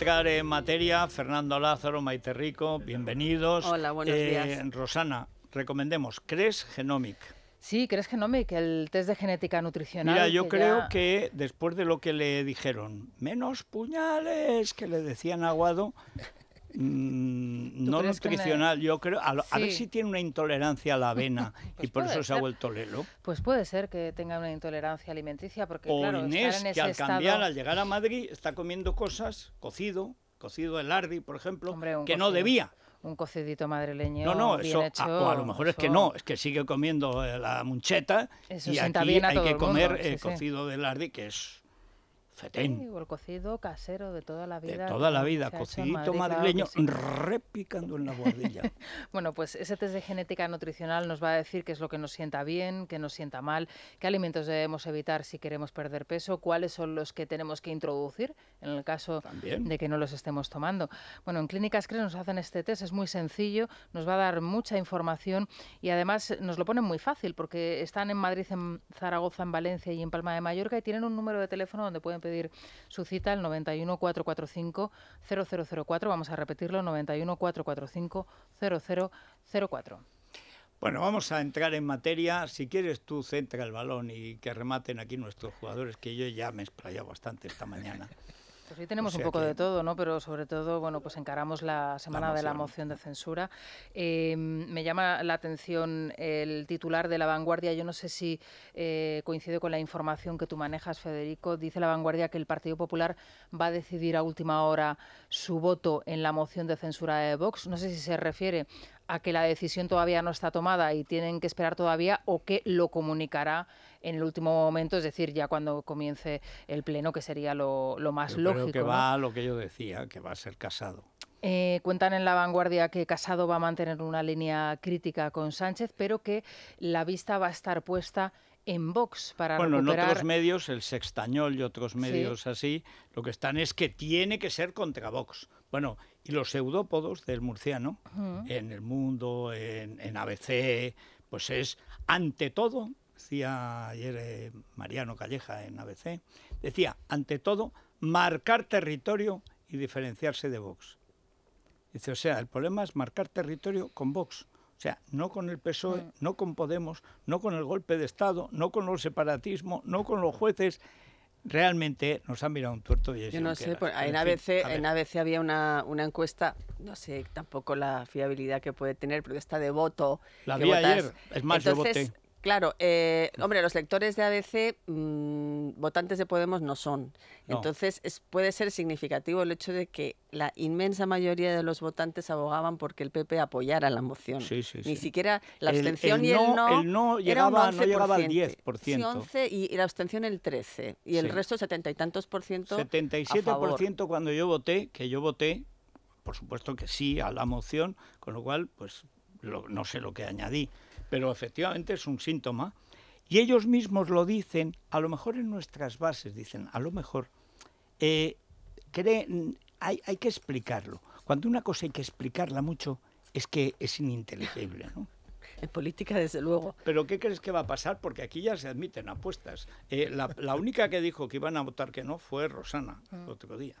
entrar en materia, Fernando Lázaro, Maite Rico, bienvenidos. Hola, buenos eh, Rosana, recomendemos CRES Genomic. Sí, Cres Genomic, el test de genética nutricional? Mira, yo creo que después de lo que le dijeron, menos puñales que le decían Aguado, Mm, no nutricional, yo creo. A, ver si tiene una intolerancia a la avena pues y por eso se ha vuelto lelo. Pues puede ser que tenga una intolerancia alimenticia, porque o claro, Inés, estar que al cambiar, al llegar a Madrid, está comiendo cosas, cocido, cocido el ardi, por ejemplo, que no debía un cocidito madrileño No, no, eso, o a lo mejor es que no, es que sigue comiendo eh, la muncheta y aquí hay que comer cocido de lardi, que es el cocido casero de toda la vida. De toda la vida, cocidito madrileño repicando en la guardilla. bueno, pues ese test de genética nutricional nos va a decir qué es lo que nos sienta bien, qué nos sienta mal, qué alimentos debemos evitar si queremos perder peso, cuáles son los que tenemos que introducir en el caso de que no los estemos tomando. Bueno, en Clínicas Cres nos hacen este test, es muy sencillo, nos va a dar mucha información y además nos lo ponen muy fácil porque están en Madrid, en Zaragoza, en Valencia y en Palma de Mallorca y tienen un número de teléfono donde pueden pedir pedir su cita al 91445-0004. Vamos a repetirlo, 445 0004 Bueno, vamos a entrar en materia. Si quieres tú, centra el balón y que rematen aquí nuestros jugadores, que yo ya me he explayado bastante esta mañana. Pues sí, tenemos un poco de todo, ¿no? Pero sobre todo, bueno, pues encaramos la semana de la moción de censura. Em, me llama la atención el titular de La Vanguardia. Yo no sé si eh, coincide con la información que tú manejas, Federico. Dice La Vanguardia que el Partido Popular va a decidir a última hora su voto en la moción de censura de Vox. No sé si se refiere a que la decisión todavía no está tomada y tienen que esperar todavía o que lo comunicará en el último momento, es decir, ya cuando comience el pleno, que sería lo, más lógico. Creo que va a lo que yo decía, que va a ser casado. Eh, cuentan en La Vanguardia que Casado va a mantener una línea crítica con Sánchez, pero que la vista va a estar puesta en Vox para Bueno, en otros medios, el Sextañol y otros medios así, lo que están es que tiene que ser contra Vox. Bueno, y los pseudópodos del murciano, en El Mundo, en ABC, pues es, ante todo, decía ayer eh, Mariano Calleja en ABC, decía, ante todo, marcar territorio y diferenciarse de Vox. Dice, o sea, el problema es marcar territorio con Vox. O sea, no con el PSOE, mm. no con Podemos, no con el golpe de Estado, no con los separatismos, no con los jueces. Realmente nos han mirado un tuerto y Yo no sé, en, ABC, en ABC había una, encuesta, no sé tampoco la fiabilidad que puede tener, pero está de voto. La vi ayer, es más, de voto Claro, eh, hombre, los lectores de ABC mm, votantes de Podemos no son. Entonces puede ser significativo el hecho de que la inmensa mayoría de los votantes abogaban porque el PP apoyara la moción. Ni siquiera la abstención y el no, el no llegaba, no llegaba al 10%. 11 y, la abstención el 13 y el resto setenta y tantos por ciento. 77% cuando yo voté, que yo voté, por supuesto que sí a la moción, con lo cual pues no sé lo que añadí pero efectivamente es un síntoma. Y ellos mismos lo dicen, a lo mejor en nuestras bases, dicen, a lo mejor eh, creen, hay, que explicarlo. Cuando una cosa hay que explicarla mucho, es que es ininteligible, ¿no? En política, desde luego. Pero ¿qué crees que va a pasar? Porque aquí ya se admiten apuestas. Eh, la, única que dijo que iban a votar que no fue Rosana, mm. otro día.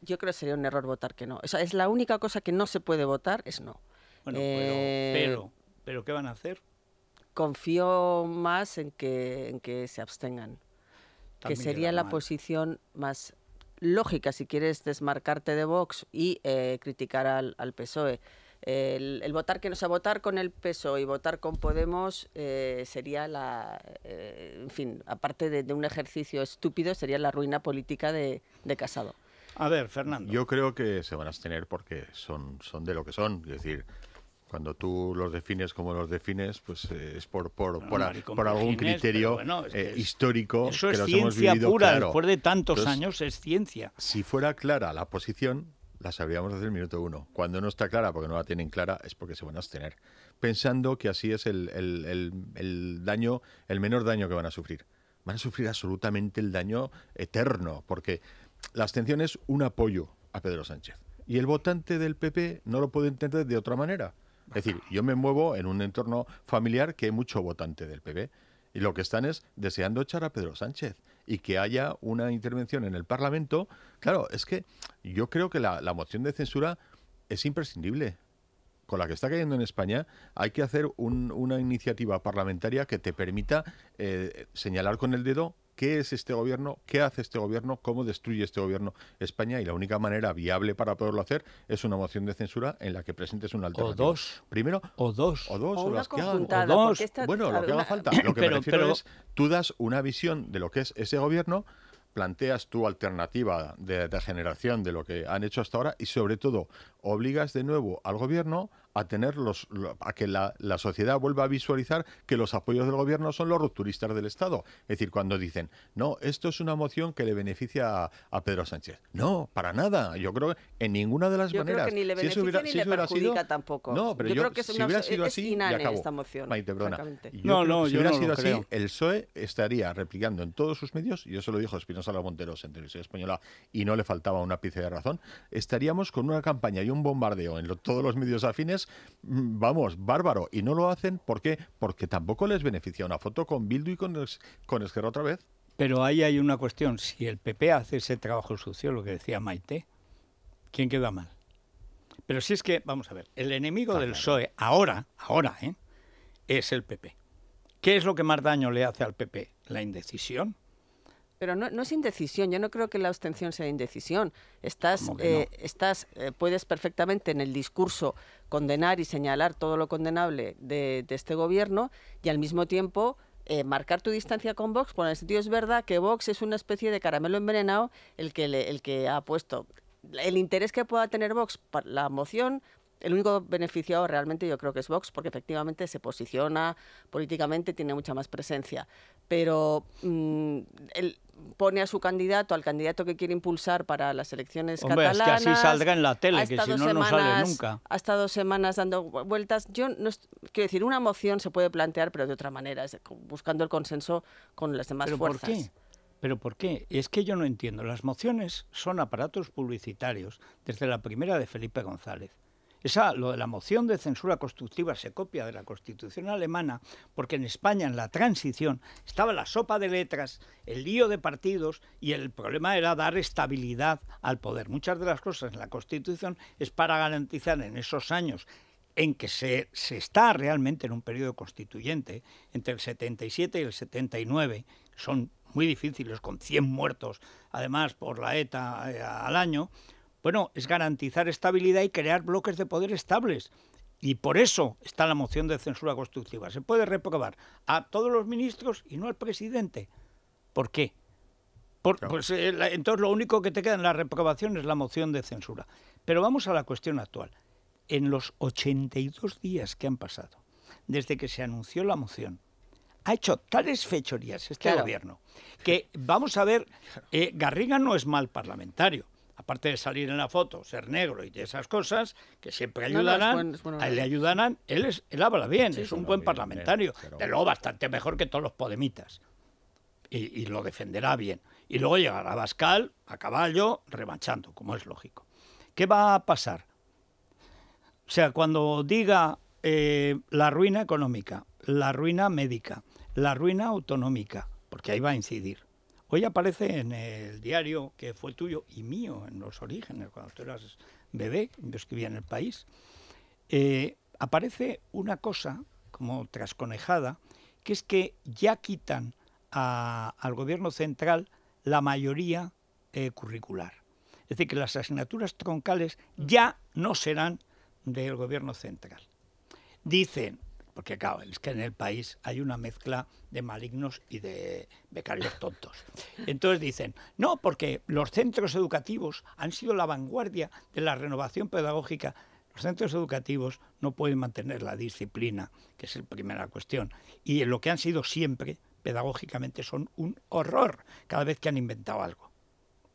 Yo creo que sería un error votar que no. O sea, es la única cosa que no se puede votar, es no. Bueno, eh, pero ¿Pero qué van a hacer? Confío más en que, en que se abstengan, que sería la posición más lógica si quieres desmarcarte de Vox y eh, criticar al, al PSOE. El, votar que no sea votar con el PSOE y votar con Podemos eh, sería la, eh, en fin, aparte de, de, un ejercicio estúpido, sería la ruina política de, de, Casado. A ver, Fernando. Yo creo que se van a abstener porque son, son de lo que son. Es decir, cuando tú los defines como los defines, pues eh, es por, por, por, algún criterio eh, histórico eso es ciencia pura, después de tantos años es ciencia. Si fuera clara la posición, la sabríamos desde el minuto uno. Cuando no está clara, porque no la tienen clara, es porque se van a abstener, pensando que así es el, el daño, el menor daño que van a sufrir. Van a sufrir absolutamente el daño eterno, porque la abstención es un apoyo a Pedro Sánchez. Y el votante del PP no lo puede entender de otra manera. Es decir, yo me muevo en un entorno familiar que hay mucho votante del PP. Y lo que están es deseando echar a Pedro Sánchez y que haya una intervención en el Parlamento. Claro, es que yo creo que la, moción de censura es imprescindible. Con la que está cayendo en España, hay que hacer una iniciativa parlamentaria que te permita eh, señalar con el dedo qué es este gobierno, qué hace este gobierno, cómo destruye este gobierno España y la única manera viable para poderlo hacer es una moción de censura en la que presentes una alternativa. O dos. Primero. O dos. O dos. O, dos. bueno, lo que haga falta. Lo que me refiero es, tú das una visión de lo que es ese gobierno planteas tu alternativa de, de generación de lo que han hecho hasta ahora y sobre todo obligas de nuevo al gobierno a tener los, a que la, sociedad vuelva a visualizar que los apoyos del gobierno son los rupturistas del Estado. Es decir, cuando dicen, no, esto es una moción que le beneficia a, Pedro Sánchez. No, para nada. Yo creo que en ninguna de las yo maneras. Creo que ni le beneficia ni le perjudica tampoco. No, pero yo, creo que es una, hubiera sido así, esta moción. No, no, no, si hubiera sido así, el PSOE estaría replicando en todos sus medios, y eso lo dijo Espinosa Monteros en Televisión Española, y no le faltaba una pizca de razón, estaríamos con una campaña y un bombardeo en todos los medios afines Mm, vamos, bárbaro. Y no lo hacen, ¿por qué? Porque tampoco les beneficia una foto con Bildu y con, con Esquerra otra vez. Pero ahí hay una cuestión. Si el PP hace ese trabajo sucio, lo que decía Maite, ¿quién queda mal? Pero si es que, vamos a ver, el enemigo del PSOE ahora, ahora, ¿eh? es el PP. ¿Qué es lo que más daño le hace al PP? La indecisión, pero no, es indecisión, yo no creo que la abstención sea indecisión. Estás, eh, estás eh, puedes perfectamente en el discurso condenar y señalar todo lo condenable de, este gobierno y al mismo tiempo eh, marcar tu distancia con Vox, por el sentido es verdad que Vox es una especie de caramelo envenenado el que, el que ha puesto. El interés que pueda tener Vox para la moción el único beneficiado realmente yo creo que es Vox, porque efectivamente se posiciona políticamente, tiene mucha más presencia. Pero mm, él pone a su candidato, al candidato que quiere impulsar para las elecciones Hombre, catalanas. Es que así salga en la tele, que si no, no sale nunca. Ha estado semanas dando vueltas. Yo no, quiero decir, una moción se puede plantear, pero de otra manera, buscando el consenso con las demás fuerzas. ¿Pero por qué? Es que yo no entiendo. Las mociones son aparatos publicitarios desde la primera de Felipe González esa, lo de la moción de censura constructiva se copia de la Constitución alemana, porque en España, en la transición, estaba la sopa de letras, el lío de partidos y el problema era dar estabilidad al poder. Muchas de las cosas en la Constitución es para garantizar en esos años en que se, está realmente en un periodo constituyente, entre el 77 y el 79, son muy difíciles, con 100 muertos, además por la ETA eh, al año, bueno, es garantizar estabilidad y crear bloques de poder estables. Y por eso está la moción de censura constructiva. Se puede reprobar a todos los ministros y no al presidente. ¿Por qué? pues, eh, entonces lo único que te queda en la reprobación es la moción de censura. Pero vamos a la cuestión actual. En los 82 días que han pasado desde que se anunció la moción, ha hecho tales fechorías este gobierno que vamos a ver, eh, Garriga no es mal parlamentario aparte de salir en la foto, ser negro y de esas cosas, que siempre ayudarán, a él le ayudarán, él, es, habla bien, es un buen parlamentario, de lo bastante mejor que todos los podemitas, y, lo defenderá bien. Y luego llegará Bascal a caballo, remanchando, como es lógico. ¿Qué va a pasar? O sea, cuando diga eh, la ruina económica, la ruina médica, la ruina autonómica, porque ahí va a incidir, Hoy aparece en el diario que fue tuyo y mío en los orígenes, cuando tú eras bebé, yo escribía en el país, eh, aparece una cosa como trasconejada, que es que ya quitan al gobierno central la mayoría eh, curricular. Es decir, que las asignaturas troncales ya no serán del gobierno central. Dicen, porque claro, es que en el país hay una mezcla de malignos y de becarios tontos. Entonces dicen, no, porque los centros educativos han sido la vanguardia de la renovación pedagógica. Los centros educativos no pueden mantener la disciplina, que es la primera cuestión. Y lo que han sido siempre, pedagógicamente, son un horror cada vez que han inventado algo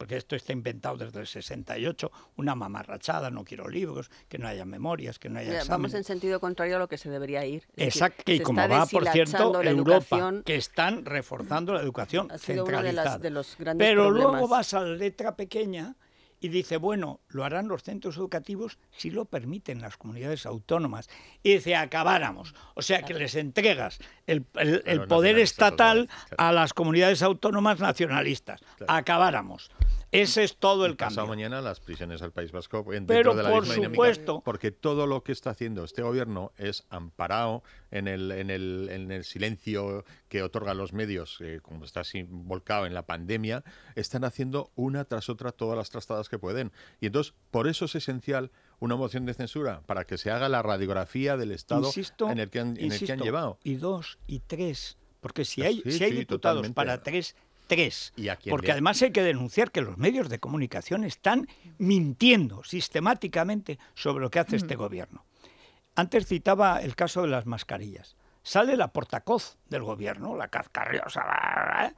porque esto está inventado desde el 68, una mamarrachada, no quiero libros, que no haya memorias, que no haya exámenes. Vamos en sentido contrario a lo que se debería ir. Exacto, y como va, por cierto, Europa, que están reforzando la educación centralizada. Pero luego vas a la letra pequeña y dice, bueno, lo harán los centros educativos si lo permiten las comunidades autónomas. Y dice, acabáramos. O sea, que les entregas el, poder estatal a las comunidades autónomas nacionalistas. Acabáramos. Ese es todo el cambio. Pasado mañana las prisiones al País Vasco de la por supuesto. porque todo lo que está haciendo este gobierno es amparado en el, silencio que otorgan los medios, eh, como está así volcado en la pandemia, están haciendo una tras otra todas las trastadas que pueden. Y entonces, por eso es esencial una moción de censura, para que se haga la radiografía del Estado en, el que han, llevado. Y dos, y tres, porque si ah, hay, diputados para tres porque además hay que denunciar que los medios de comunicación están mintiendo sistemáticamente sobre lo que hace este mm. gobierno. Antes citaba el caso de las mascarillas. Sale la portacoz del gobierno, la cazcarriosa, ¿eh?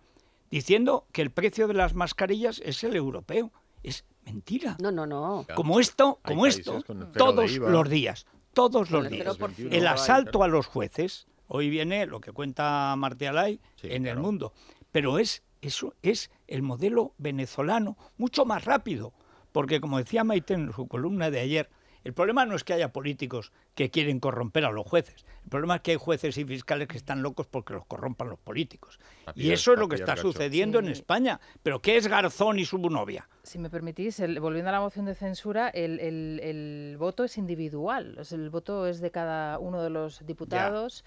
diciendo que el precio de las mascarillas es el europeo. Es mentira. No, no, no. Como esto, como esto, todos los días, todos los días. El asalto a los jueces, hoy viene lo que cuenta Martialay Alay en el mundo, pero es eso es el modelo venezolano, mucho más rápido, porque como decía Maite en su columna de ayer, el problema no es que haya políticos que quieren corromper a los jueces. El problema es que hay jueces y fiscales que están locos porque los corrompan los políticos. y eso es lo que está sucediendo en España. Pero ¿qué es Garzón y su novia? Si me permitís, volviendo a la moción de censura, el, voto es individual. el voto es de cada uno de los diputados.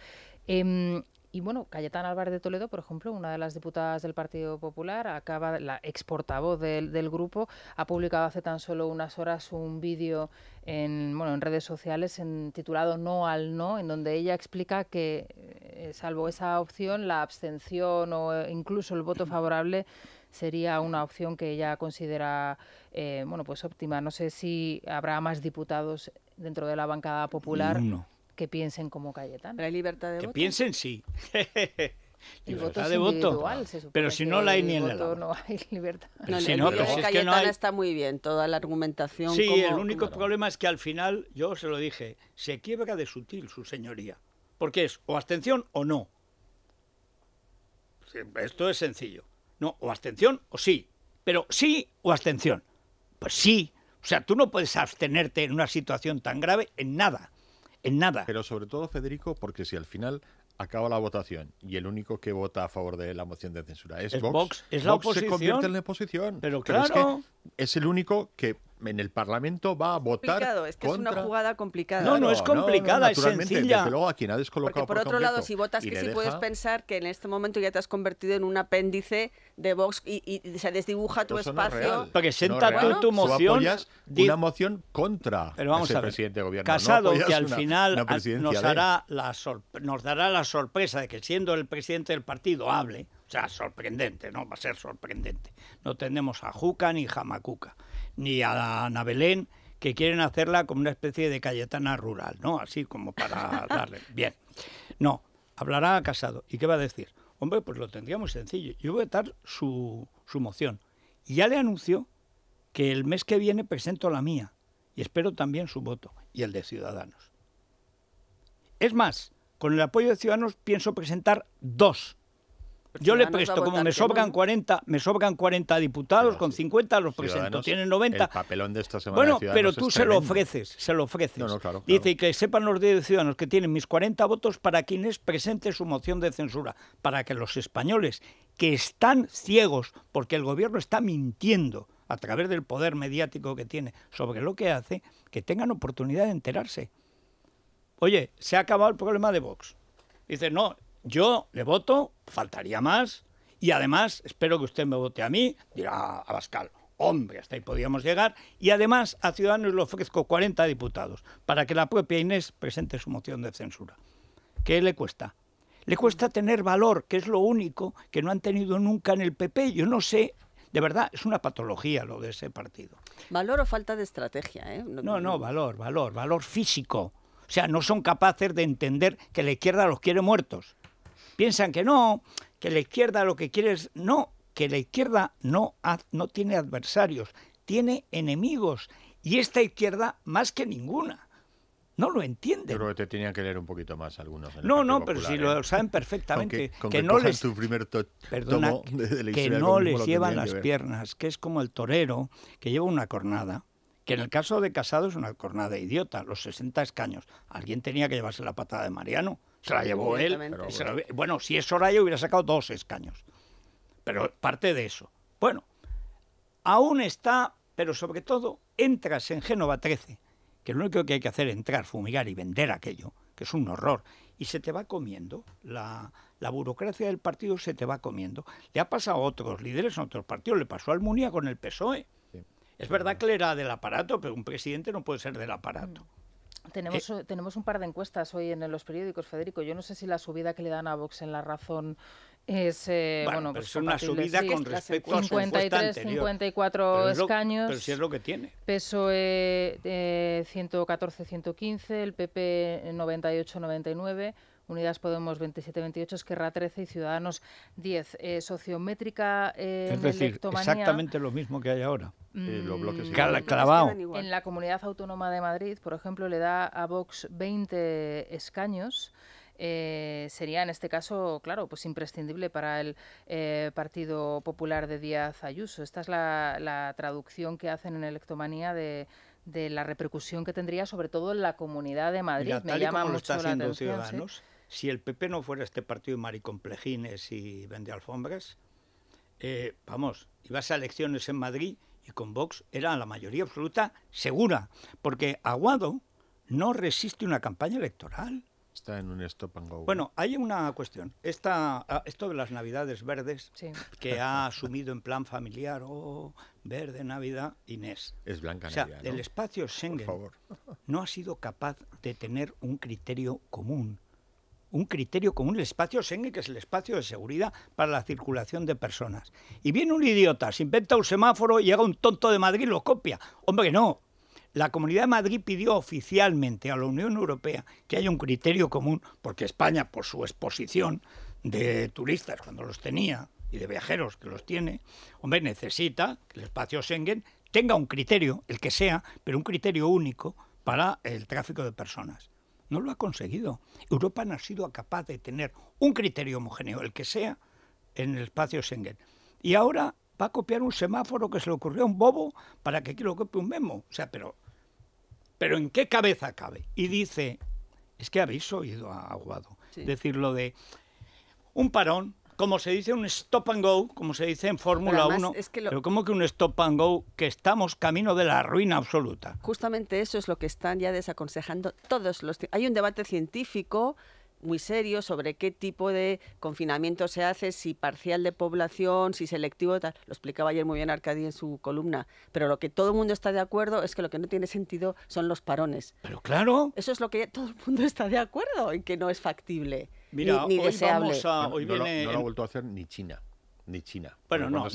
Em, y bueno, Cayetana Álvarez de Toledo, por ejemplo, una de las diputadas del Partido Popular, acaba la exportavoz del, del grupo, ha publicado hace tan solo unas horas un vídeo en, bueno, en redes sociales en, titulado No al No, en donde ella explica que, eh, salvo esa opción, la abstención o eh, incluso el voto favorable sería una opción que ella considera eh, bueno, pues óptima. No sé si habrá más diputados dentro de la bancada popular. No que piensen como Cayetano. Pero hay libertad de que voto. Que piensen, sí. libertad de voto. Pero si no la hay ni en la No hay libertad. que está muy bien, toda la argumentación. Sí, el único problema es que al final, yo se lo dije, se quiebra de sutil su señoría. Porque es o abstención o no. Esto es sencillo. No, o abstención o sí. Pero sí o abstención. Pues sí. O sea, tú no puedes abstenerte en una situación tan grave en nada en nada. Pero sobre todo, Federico, porque si al final acaba la votación y el único que vota a favor de la moción de censura es, Vox, Vox, se convierte en la oposición. Pero, claro. es, que es el único que en el Parlamento va a votar. una jugada complicada. No, no es complicada, es sencilla. por, otro lado, si votas que sí, puedes pensar que en este momento ya te has convertido en un apéndice de Vox y, se desdibuja tu espacio. Presenta tú tu moción. Una moción contra Pero vamos presidente de gobierno. Casado, que al final nos, hará la nos dará la sorpresa de que siendo el presidente del partido hable. O sea, sorprendente, ¿no? Va a ser sorprendente. No tenemos a Juca ni Jamacuca ni a Ana Belén, que quieren hacerla como una especie de Cayetana rural, ¿no? Así como para darle. Bien. No, hablará a Casado. ¿Y qué va a decir? Hombre, pues lo tendríamos sencillo. Yo voy a dar su, su moción. Y ya le anuncio que el mes que viene presento la mía y espero también su voto y el de Ciudadanos. Es más, con el apoyo de Ciudadanos pienso presentar dos yo le presto, como me sobran 40, me sobran 40 diputados, con 50 los presento, tienen 90. El papelón de esta semana bueno, pero tú se lo ofreces, se lo ofreces. Dice, y que sepan los de ciudadanos que tienen mis 40 votos para quienes presente su moción de censura, para que los españoles que están ciegos, porque el gobierno está mintiendo a través del poder mediático que tiene sobre lo que hace, que tengan oportunidad de enterarse. Oye, se ha acabado el problema de Vox. Dice, no, yo le voto, faltaría más, y además espero que usted me vote a mí, dirá ah, Abascal. Hombre, hasta ahí podíamos llegar. Y además a Ciudadanos le ofrezco 40 diputados para que la propia Inés presente su moción de censura. ¿Qué le cuesta? Le cuesta tener valor, que es lo único que no han tenido nunca en el PP. Yo no sé de verdad, es una patología lo de ese partido. Valor o falta de estrategia, ¿eh? no, no, valor, valor, valor físico. O sea, no son capaces de entender que la izquierda los quiere muertos piensan que no, que la izquierda lo que quiere es... No, que la izquierda no, no tiene adversarios, tiene enemigos. Y esta izquierda más que ninguna. No lo entiende. creo que te tenían que leer un poquito más algunos. no, no, pero si lo ¿eh? saben perfectamente. no les, que no les llevan las piernas, que es como el torero que lleva una cornada, que en el caso de Casado es una cornada idiota, los 60 escaños. Alguien tenía que llevarse la patada de Mariano, se la llevó él. bueno, si es Soraya hubiera sacado dos escaños. Pero parte de eso. Bueno, aún está, pero sobre todo entras en Génova 13, que lo único que hay que hacer es entrar, fumigar y vender aquello, que es un horror. Y se te va comiendo, la, burocracia del partido se te va comiendo. Le ha pasado a otros líderes en otros partidos, le pasó a Almunia con el PSOE. Es verdad que él era del aparato, pero un presidente no puede ser del aparato. Eh, tenemos, eh, tenemos un par de encuestas hoy en los periódicos, Federico. Yo no sé si la subida que le dan a Vox en La Razón es, eh, bueno, pues es una subida con respecto a su 53, 54 escaños. Pero si es lo que tiene. PSOE 114, 115, el PP 98, 99. Unidas Podemos 27, 28, Esquerra 13 y Ciudadanos 10. Eh, sociométrica eh, es exactamente lo mismo que hay ahora. Eh, mm, En la Comunidad Autónoma de Madrid, por ejemplo, le da a Vox 20 escaños. Eh, sería en este caso, claro, pues imprescindible para el eh, Partido Popular de Díaz Ayuso. Esta es la, traducción que hacen en Electomanía de, la repercusión que tendría sobre todo en la Comunidad de Madrid. Me llama mucho la atención si el PP no fuera este partido de maricomplejines y vende alfombras, eh, vamos, ibas a elecciones en Madrid y con Vox era la mayoría absoluta segura, porque Aguado no resiste una campaña electoral. Está en un stop and go. Bueno, hay una cuestión. Esta, ah, esto de las Navidades verdes que ha asumido en plan familiar, oh, verde Navidad, Inés. Es blanca Navidad. O sea, el espacio Schengen no ha sido capaz de tener un criterio común un criterio común, el espacio Schengen, que es el espacio de seguridad para la circulación de personas. Y viene un idiota, se inventa un semáforo, y llega un tonto de Madrid y lo copia. Hombre, no. La Comunidad de Madrid pidió oficialmente a la Unión Europea que haya un criterio común, porque España, por su exposición de turistas cuando los tenía y de viajeros que los tiene, hombre, necesita que el espacio Schengen tenga un criterio, el que sea, pero un criterio único para el tráfico de personas. No lo ha conseguido. Europa no ha sido capaz de tener un criterio homogéneo, el que sea, en el espacio Schengen. Y ahora va a copiar un semáforo que se le ocurrió a un bobo para que lo copie un memo. O sea, pero, pero ¿en qué cabeza cabe? Y dice, es que habéis oído a Aguado decir lo de un parón, como se dice, un stop and go, como se dice en Fórmula 1. Pero ¿cómo que un stop and go? Que estamos camino de la ruina absoluta. Justamente eso es lo que están ya desaconsejando todos los... Hay un debate científico muy serio sobre qué tipo de confinamiento se hace, si parcial de población, si selectivo, tal. lo explicaba ayer muy bien Arcadi en su columna, pero lo que todo el mundo está de acuerdo es que lo que no tiene sentido son los parones. Pero claro. Eso es lo que todo el mundo está de acuerdo en que no es factible. Mira, hoy Vamos a, no, lo, ha vuelto a hacer ni China ni China. Bueno, no,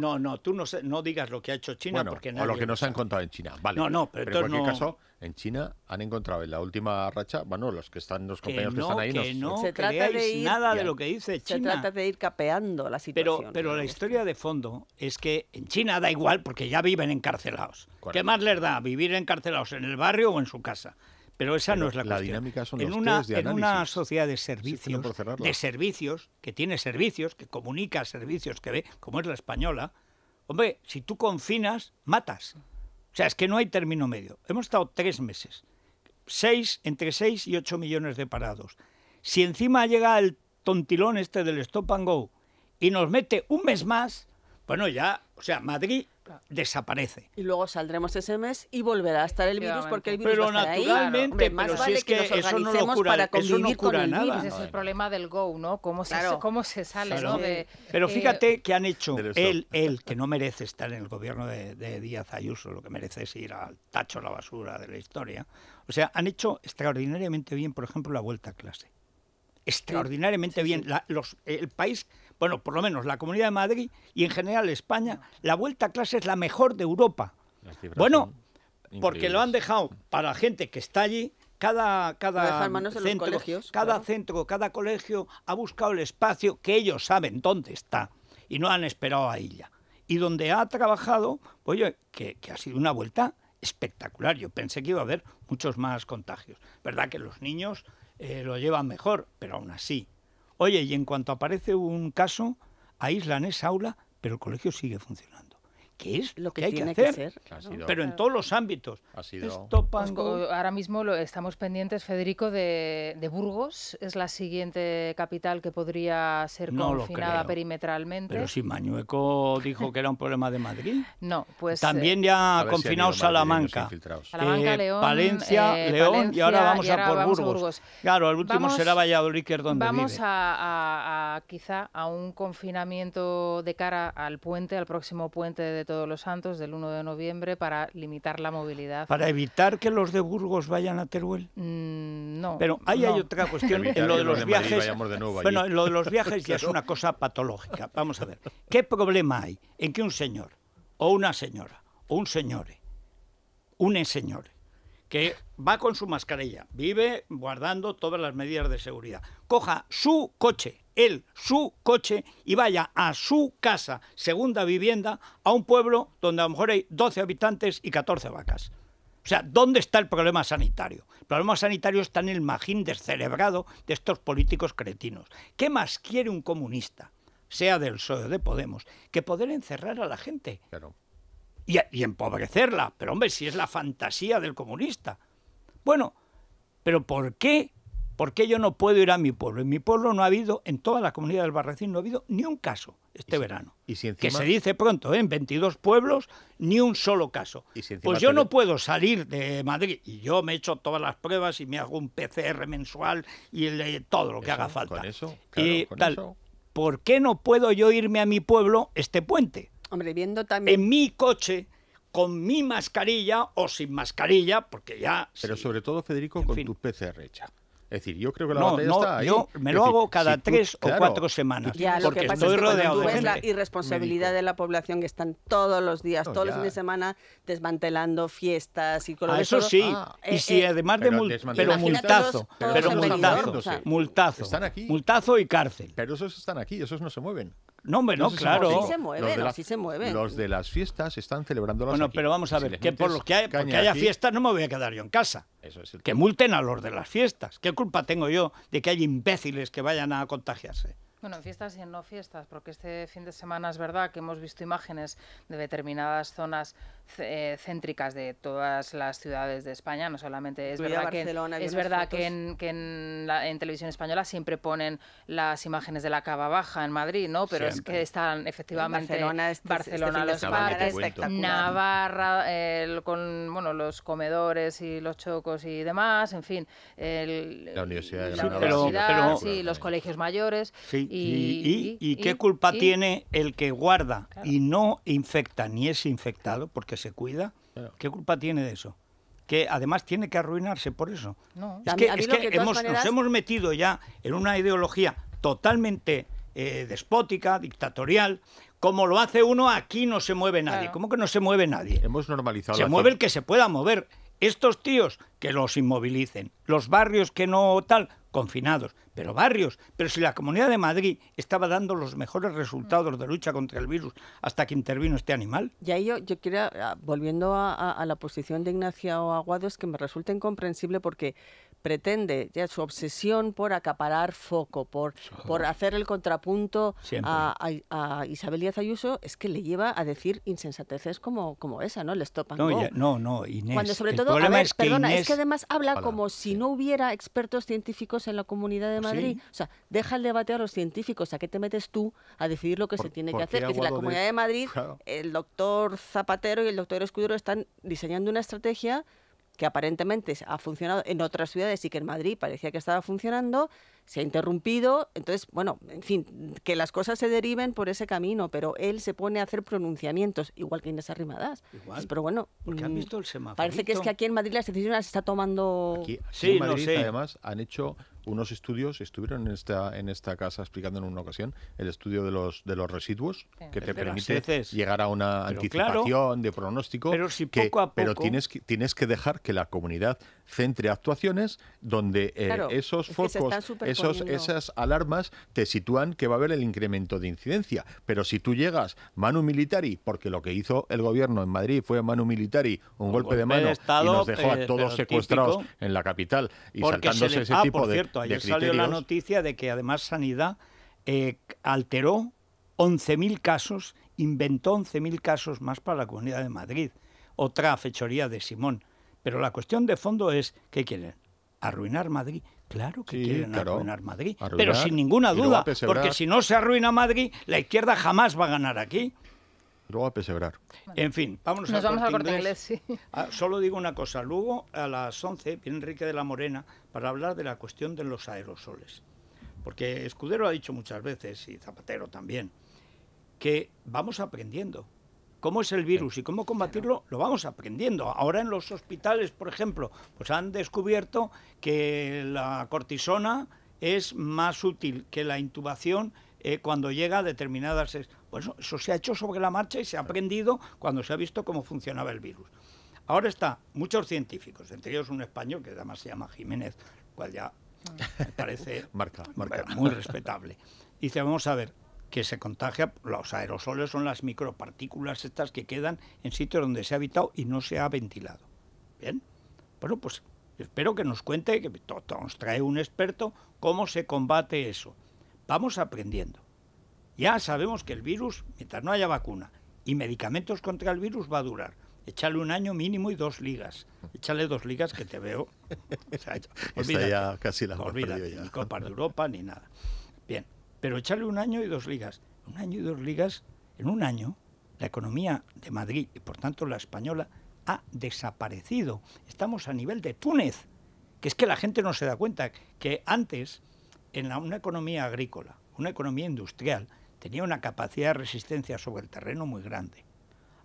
no, no, tú no, digas lo que ha hecho China porque nadie... O lo que no se ha encontrado en China, vale. No, no, pero, en cualquier caso, en China han encontrado en la última racha, bueno, los que están, los compañeros que, están ahí... Que no, se trata de nada de lo que dice China. Se trata de ir capeando la situación. Pero, pero la historia de fondo es que en China da igual porque ya viven encarcelados. ¿Qué más les da vivir encarcelados en el barrio o en su casa? Pero esa no es la, la dinámica son en los una, de En una sociedad de servicios, de servicios, que tiene servicios, que comunica servicios, que ve, como es la española, hombre, si tú confinas, matas. O sea, es que no hay término medio. Hemos estado tres meses, seis, entre seis y ocho millones de parados. Si encima llega el tontilón este del stop and go y nos mete un mes más, bueno, ya, o sea, Madrid desaparece. Y luego saldremos ese mes y volverá a estar el virus porque el virus va a pero es que, eso no cura, nada. es el problema del go, ¿no? Cómo se, sale, pero fíjate que han hecho él, que no merece estar en el gobierno de, Díaz Ayuso, lo que merece es ir al tacho a la basura de la historia. O sea, han hecho extraordinariamente bien, por ejemplo, la vuelta a clase extraordinariamente bien. el país bueno, por lo menos la Comunidad de Madrid y en general España, la vuelta a clase es la mejor de Europa. Bueno, porque lo han dejado para la gente que está allí. Cada, cada, centro, cada centro, cada colegio ha buscado el espacio que ellos saben dónde está y no han esperado a ella. Y donde ha trabajado, pues, oye, que, ha sido una vuelta espectacular. Yo pensé que iba a haber muchos más contagios. ¿Verdad que los niños eh, lo llevan mejor? Pero aún así, Oye, y en cuanto aparece un caso, aíslan esa aula, pero el colegio sigue funcionando qué es lo que, hay que hacer, pero en todos los ámbitos. Pues pues ahora mismo estamos pendientes, Federico, de, Burgos. Es la siguiente capital que podría ser confinada perimetralmente. Pero si Mañueco dijo que era un problema de Madrid. No, pues... También eh, ya ha confinado Salamanca. Eh, eh, León, Palencia, León y ahora vamos a por Burgos. Claro, el último será Valladolid, que es donde Vamos A, a quizá a un confinamiento de cara al puente, al próximo puente de todos los Santos del 1 de noviembre para limitar la movilidad. ¿Para evitar que los de Burgos vayan a Teruel? Mm, no. Pero ahí hay otra cuestión. en lo de los viajes. bueno, en lo de los viajes ya es una cosa patológica. Vamos a ver. ¿Qué problema hay en que un señor, o una señora, o un señor, un señor, que va con su mascarilla, vive guardando todas las medidas de seguridad, coja su coche él su coche y vaya a su casa, segunda vivienda, a un pueblo donde a lo mejor hay 12 habitantes y 14 vacas. O sea, ¿dónde está el problema sanitario? El problema sanitario está en el magín descerebrado de estos políticos cretinos. ¿Qué más quiere un comunista, sea del PSOE o de Podemos, que poder encerrar a la gente? Y, y empobrecerla. Pero hombre, si es la fantasía del comunista. Bueno, pero ¿por qué ¿Por qué yo no puedo ir a mi pueblo? En mi pueblo no ha habido, en toda la comunidad del Barracín no ha habido ni un caso este verano. Y si Que se dice pronto, ¿eh? en 22 pueblos ni un solo caso. pues yo no puedo salir de Madrid y yo me he hecho todas las pruebas y me hago un PCR mensual y le, todo lo que haga falta. eso, ¿Por qué no puedo yo irme a mi pueblo este puente? Hombre, viendo también... En mi coche con mi mascarilla o sin mascarilla, porque ya... Pero sobre todo, Federico, con tu PCR hecha. Es decir, yo creo que la está ahí. Yo me lo hago cada tres o cuatro semanas. porque que estoy es que rodeado tú de ves la irresponsabilidad de la población que están todos los días, todos los fines de semana, desmantelando fiestas y cosas. Ah, eso sí. Ah, y eh, si eh, además de pero multazo. pero multazo. Multazo. Multazo y cárcel. Pero esos están aquí, esos no se mueven. No, hombre, claro. se mueven, Los de las fiestas están celebrando las Bueno, pero vamos a ver, que por los que porque haya fiestas no me voy a quedar yo en casa. Eso es el que multen a los de las fiestas. ¿Qué culpa tengo yo de que haya imbéciles que vayan a contagiarse? Bueno, en fiestas y en no fiestas, porque este fin de semana es verdad que hemos visto imágenes de determinadas zonas eh, céntricas de todas las ciudades de España, no solamente es verdad que, es verdad que, en, televisión española siempre ponen las imágenes de la cava baja en Madrid, ¿no? Pero es que están efectivamente Barcelona, este, este los Navarra con bueno los comedores y los chocos y demás, en fin, el, la universidad, de la los colegios mayores y, qué culpa tiene el que guarda y no infecta ni es infectado porque se cuida, ¿qué culpa tiene de eso? Que además tiene que arruinarse por eso. Es que, nos hemos metido ya en una ideología totalmente eh, despótica, dictatorial. Como lo hace uno, aquí no se mueve nadie. ¿Cómo que no se mueve nadie? Hemos normalizado. Se mueve el que se pueda mover estos tíos que los inmovilicen, los barrios que no tal, confinados, pero barrios, pero si la Comunidad de Madrid estaba dando los mejores resultados de lucha contra el virus hasta que intervino este animal. Y ahí yo, quiero, ah, volviendo a, a, la posición de Ignacio Aguado, es que me resulta incomprensible porque pretende, ya su obsesión por acaparar foco, por, por hacer el contrapunto a, a, a, Isabel Díaz Ayuso, es que le lleva a decir insensateces como, como esa, ¿no? le topan no, no, Inés. Cuando sobre el todo, a es que es que además habla como si no hubiera expertos científicos en la Comunidad de pues Madrid. O sea, deja el debate a los científicos, ¿a qué te metes tú a decidir lo que se tiene que hacer? Es la Comunidad de, Madrid, el doctor Zapatero y el doctor Escudero están diseñando una estrategia que aparentemente ha funcionado en otras ciudades y que en Madrid parecía que estaba funcionando, se ha interrumpido. Entonces, bueno, en fin, que las cosas se deriven por ese camino, pero él se pone a hacer pronunciamientos, igual que Inés Arrimadas. Pero bueno, mm, parece que es que aquí en Madrid las decisiones se está tomando... sí, además, han hecho unos estudios, estuvieron en esta, en esta casa explicando en una ocasión, el estudio de los, de los residuos, que te permite llegar a una anticipación de pronóstico. Pero tienes que, tienes que dejar que la comunidad centre actuaciones donde eh, esos focos, esos, esas alarmas te sitúan que va a haber el incremento de incidencia. Pero si tú llegas manu militari, porque lo que hizo el gobierno en Madrid fue manu militari, un, un golpe, de mano, y nos dejó a todos eh, secuestrados en la capital y saltándose ese ah, tipo de, ayer salió la noticia de que además Sanidad eh, alteró 11.000 casos, inventó 11.000 casos más para la Comunidad de Madrid. Otra fechoría de Simón. Pero la cuestión de fondo es, ¿qué quieren? ¿Arruinar Madrid? Claro que quieren arruinar Madrid, pero sin ninguna duda, porque si no se arruina Madrid, la izquierda jamás va a ganar aquí luego a pesebrar. En fin, vamos a al inglés. Ah, solo digo una cosa, luego a las 11 viene Enrique de la Morena para hablar de la cuestión de los aerosoles. Porque Escudero ha dicho muchas veces, y Zapatero también, que vamos aprendiendo. Cómo es el virus y cómo combatirlo, lo vamos aprendiendo. Ahora en los hospitales, por ejemplo, pues han descubierto que la cortisona es más útil que la intubación eh, cuando llega a determinadas pues eso se ha hecho sobre la marcha y se ha aprendido cuando se ha visto cómo funcionaba el virus. Ahora está muchos científicos, entre ellos un español que además se llama Jiménez, cual ya me parece muy respetable. Dice, vamos a ver, que se contagia, los aerosoles son las micropartículas estas que quedan en sitios donde se ha habitado y no se ha ventilado. Bien, bueno, pues espero que nos cuente, que nos trae un experto, cómo se combate eso. Vamos aprendiendo. Ya sabemos que el virus, mientras no haya vacuna y medicamentos contra el virus, va a durar. Échale un año mínimo y dos ligas. Échale dos ligas que te veo. O ya casi la ni Copa de Europa ni nada. Bien, pero échale un año y dos ligas. Un año y dos ligas, en un año, la economía de Madrid y por tanto la española ha desaparecido. Estamos a nivel de Túnez, que es que la gente no se da cuenta que antes, en la, una economía agrícola, una economía industrial, tenía una capacidad de resistencia sobre el terreno muy grande.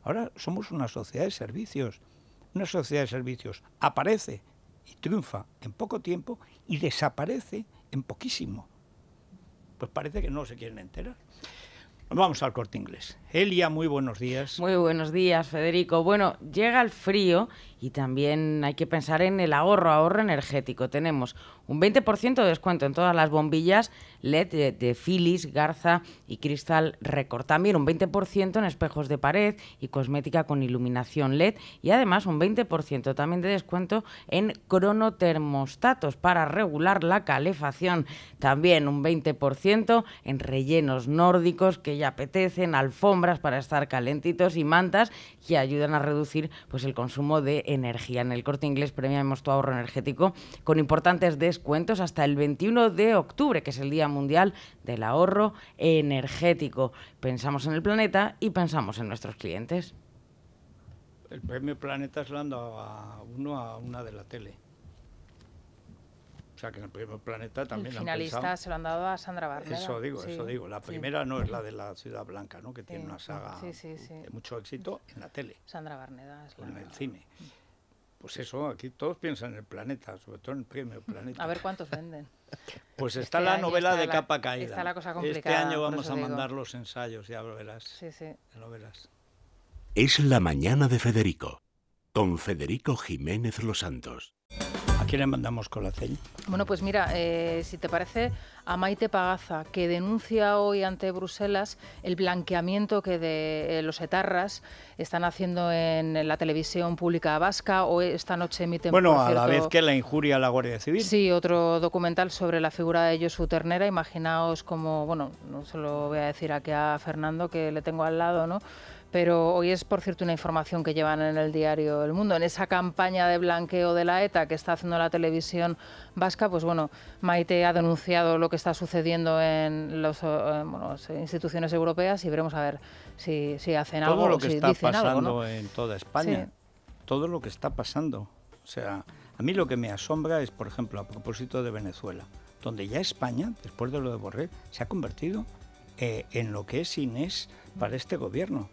Ahora somos una sociedad de servicios. Una sociedad de servicios aparece y triunfa en poco tiempo y desaparece en poquísimo. Pues parece que no se quieren enterar. Vamos al corte inglés. Elia, muy buenos días. Muy buenos días, Federico. Bueno, llega el frío y también hay que pensar en el ahorro, ahorro energético. Tenemos un 20% de descuento en todas las bombillas LED de, Filis, Garza y Cristal Record. También un 20% en espejos de pared y cosmética con iluminación LED y además un 20% también de descuento en cronotermostatos para regular la calefacción. También un 20% en rellenos nórdicos que ya apetecen, alfombras para estar calentitos y mantas que ayudan a reducir pues, el consumo de energía. En el corte inglés premiamos tu ahorro energético con importantes descuentos hasta el 21 de octubre, que es el día mundial del ahorro energético. Pensamos en el planeta y pensamos en nuestros clientes. El premio Planeta se lo han dado a uno a una de la tele. O sea, que en el premio Planeta también. El finalista se lo han dado a Sandra Barneda. Eso digo, eso digo. La primera no es la de la Ciudad Blanca, ¿no? Que tiene una saga de mucho éxito en la tele. Sandra Barneda es la el cine. Pues eso, aquí todos piensan en el planeta, sobre todo en el primer planeta. A ver cuántos venden. Pues está este la novela de capa caída. Está Este año vamos a mandar los ensayos, ya lo verás. Sí, sí. Es la mañana de Federico, con Federico Jiménez Los Santos le mandamos con la Bueno, pues mira, eh, si te parece, a Maite Pagaza, que denuncia hoy ante Bruselas el blanqueamiento que de, eh, los etarras están haciendo en, la televisión pública vasca. o esta noche emiten. Bueno, a la vez que la injuria a la Guardia Civil. Sí, otro documental sobre la figura de su Ternera. Imaginaos como, bueno, no se lo voy a decir aquí a Fernando, que le tengo al lado, ¿no? pero hoy es, por cierto, una información que llevan en el diario El Mundo. En esa campaña de blanqueo de la ETA que está haciendo la televisión vasca, pues bueno, Maite ha denunciado lo que está sucediendo en, eh, las instituciones europeas y veremos a ver si, si hacen algo. Todo lo que está pasando en toda España. Todo lo que está pasando. O sea, a mí lo que me asombra es, por ejemplo, a propósito de Venezuela, donde ya España, después de lo de Borrell, se ha convertido eh, en lo que es Inés para este gobierno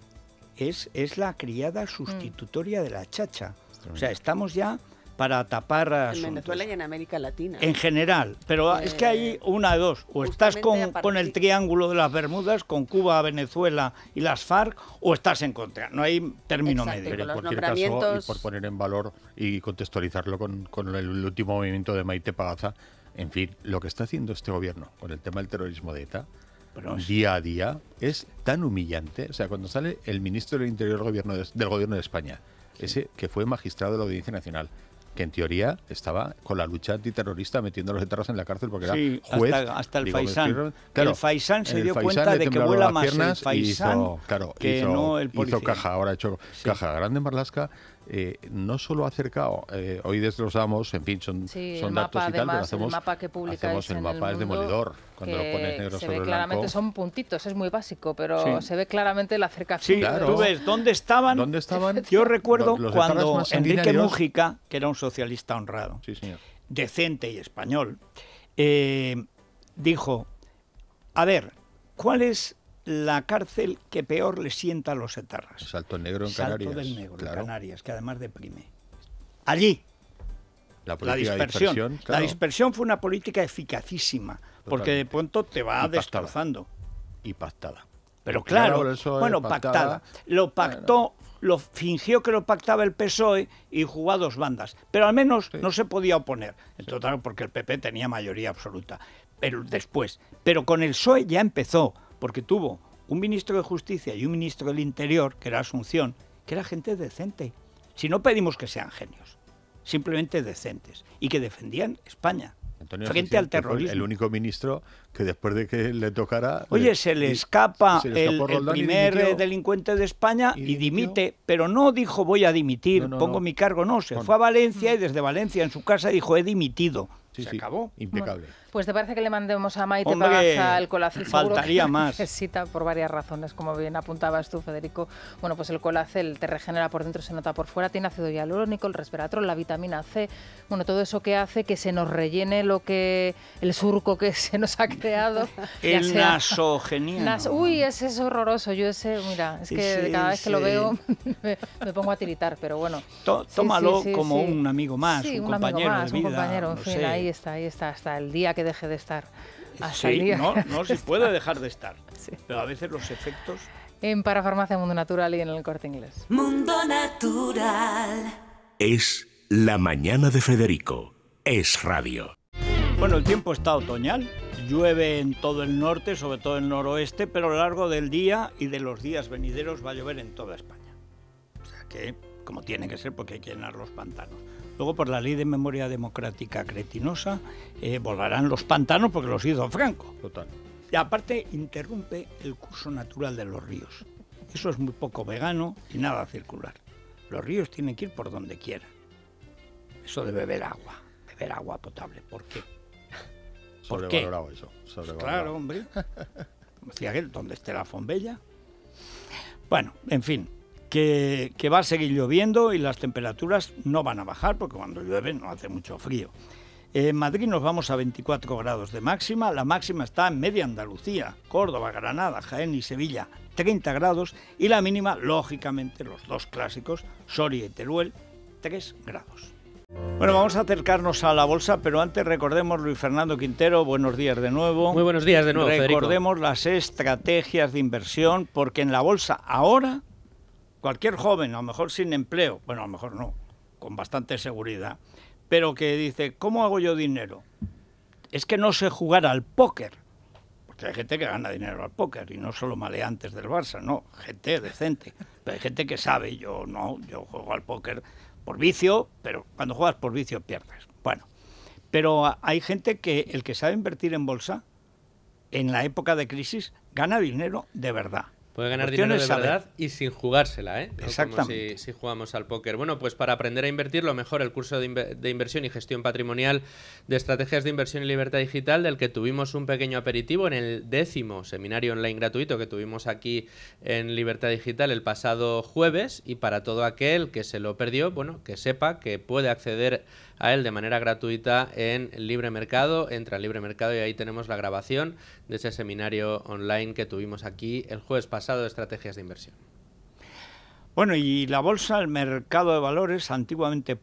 es, la criada mm. sustitutoria de la chacha. O sea, estamos ya para tapar En Venezuela y en América Latina. En general, pero eh, es que hay una de dos. O estás con, el Triángulo de las Bermudas, con Cuba, Venezuela y las FARC, o estás en contra. No hay término medio. Pero en cualquier caso, por poner en valor y contextualizarlo con, con el último movimiento de Maite Pagaza, en fin, lo que está haciendo este gobierno con el tema del terrorismo de ETA, día a día es tan humillante. O sea, cuando sale el ministro del Interior del Gobierno de, del gobierno de España, ese que fue magistrado de la Audiencia Nacional, que en teoría estaba con la lucha antiterrorista metiendo a los enterros en la cárcel porque era juez. Hasta, hasta el Faisán. Faisán se dio cuenta de que vuela más el Faisán claro, que hizo, el caja, ahora hecho caja grande en Marlaska eh, no solo ha acercado, eh, hoy desglosamos, en fin, son, son datos y tal, hacemos el mapa que publicamos. el mapa es demolidor, cuando lo pones negro se sobre ve claramente son puntitos, es muy básico, pero se ve claramente la acercación. Sí, tú ves dónde estaban. Yo recuerdo cuando Enrique Mújica, que era un socialista honrado, decente y español, eh, dijo, a ver, ¿cuál es la cárcel que peor le sienta a los etarras. Salto Negro en Canarias. Salto del Negro en Canarias, que además deprime. Allí. La, dispersión. la dispersión fue una política eficacísima, porque de pronto te va destrozando. Y pactada. Pero claro, bueno, pactada. Lo pactó, lo fingió que lo pactaba el PSOE y jugó a dos bandas. Pero al menos no se podía oponer. En total, porque el PP tenía mayoría absoluta. Pero después, pero con el PSOE ya empezó porque tuvo un ministro de Justicia y un ministro del Interior, que era Asunción, que era gente decente. Si no pedimos que sean genios, simplemente decentes, y que defendían España. frente al terrorismo. El único ministro que después de que le tocara... Oye, se le escapa el, primer eh, delincuente de España y, dimite, pero no dijo voy a dimitir, pongo mi cargo, no, se fue a Valencia y desde Valencia en su casa dijo he dimitido. Sí, se acabó. Impecable. pues te parece que le mandemos a Maite para el colacel. Faltaría más. Necesita por varias razones, como bien apuntabas tú, Federico. Bueno, pues el colacel te regenera por dentro, se nota por fuera, tiene ácido hialurónico, el resveratrol, la vitamina C, bueno, todo eso que hace que se nos rellene lo que el surco que se nos ha creado. el sea, uy, ese es horroroso. Yo ese, mira, es que cada vez que lo veo me, pongo a tiritar, pero bueno. tómalo como un amigo más, un, un, compañero más, un compañero, Ahí está, ahí está, hasta el día que deje de estar. sí, no, no se puede dejar de estar. Pero a veces los efectos... En Parafarmacia Mundo Natural y en el Corte Inglés. Mundo Natural. Es la mañana de Federico. Es radio. Bueno, el tiempo está otoñal, llueve en todo el norte, sobre todo en el noroeste, pero a lo largo del día y de los días venideros va a llover en toda España. O sea que, como tiene que ser, porque hay que llenar los pantanos. Luego, por la ley de memoria democrática cretinosa, eh, volarán los pantanos porque los hizo Franco. Total. Y aparte, interrumpe el curso natural de los ríos. Eso es muy poco vegano y nada circular. Los ríos tienen que ir por donde quieran. Eso de beber agua, beber agua potable. ¿Por qué? ¿Por Sobrevalorado qué? eso. Claro, hombre. Decía aquel, donde esté la fombella. Bueno, en fin, que, va a seguir lloviendo y las temperaturas no van a bajar porque cuando llueve no hace mucho frío. En Madrid nos vamos a 24 grados de máxima, la máxima está en media Andalucía, Córdoba, Granada, Jaén y Sevilla, 30 grados y la mínima, lógicamente, los dos clásicos, Soria y Teruel, 3 grados. Bueno, vamos a acercarnos a la bolsa, pero antes recordemos, Luis Fernando Quintero, buenos días de nuevo. Muy buenos días de nuevo. Recordemos las estrategias de inversión, porque en la bolsa ahora cualquier joven, a lo mejor sin empleo, bueno, a lo mejor no, con bastante seguridad, pero que dice, ¿cómo hago yo dinero? Es que no sé jugar al póker. Porque hay gente que gana dinero al póker y no solo maleantes del Barça, no, gente decente. Pero hay gente que sabe, yo no, yo juego al póker por vicio, pero cuando juegas por vicio pierdes. Bueno, pero hay gente que el que sabe invertir en bolsa, en la época de crisis, gana dinero de verdad. Puede ganar dinero de verdad y sin jugársela, ¿eh? Como si, jugamos al póker. Bueno, pues para aprender a invertir, lo mejor el curso de, de, inversión y gestión patrimonial de estrategias de inversión y libertad digital, del que tuvimos un pequeño aperitivo en el décimo seminario online gratuito que tuvimos aquí en Libertad Digital el pasado jueves. Y para todo aquel que se lo perdió, bueno, que sepa que puede acceder a él de manera gratuita en Libre Mercado. Entra en Libre Mercado y ahí tenemos la grabación de ese seminario online que tuvimos aquí el jueves pasado de estrategias de inversión. Bueno, y la bolsa, el mercado de valores, antiguamente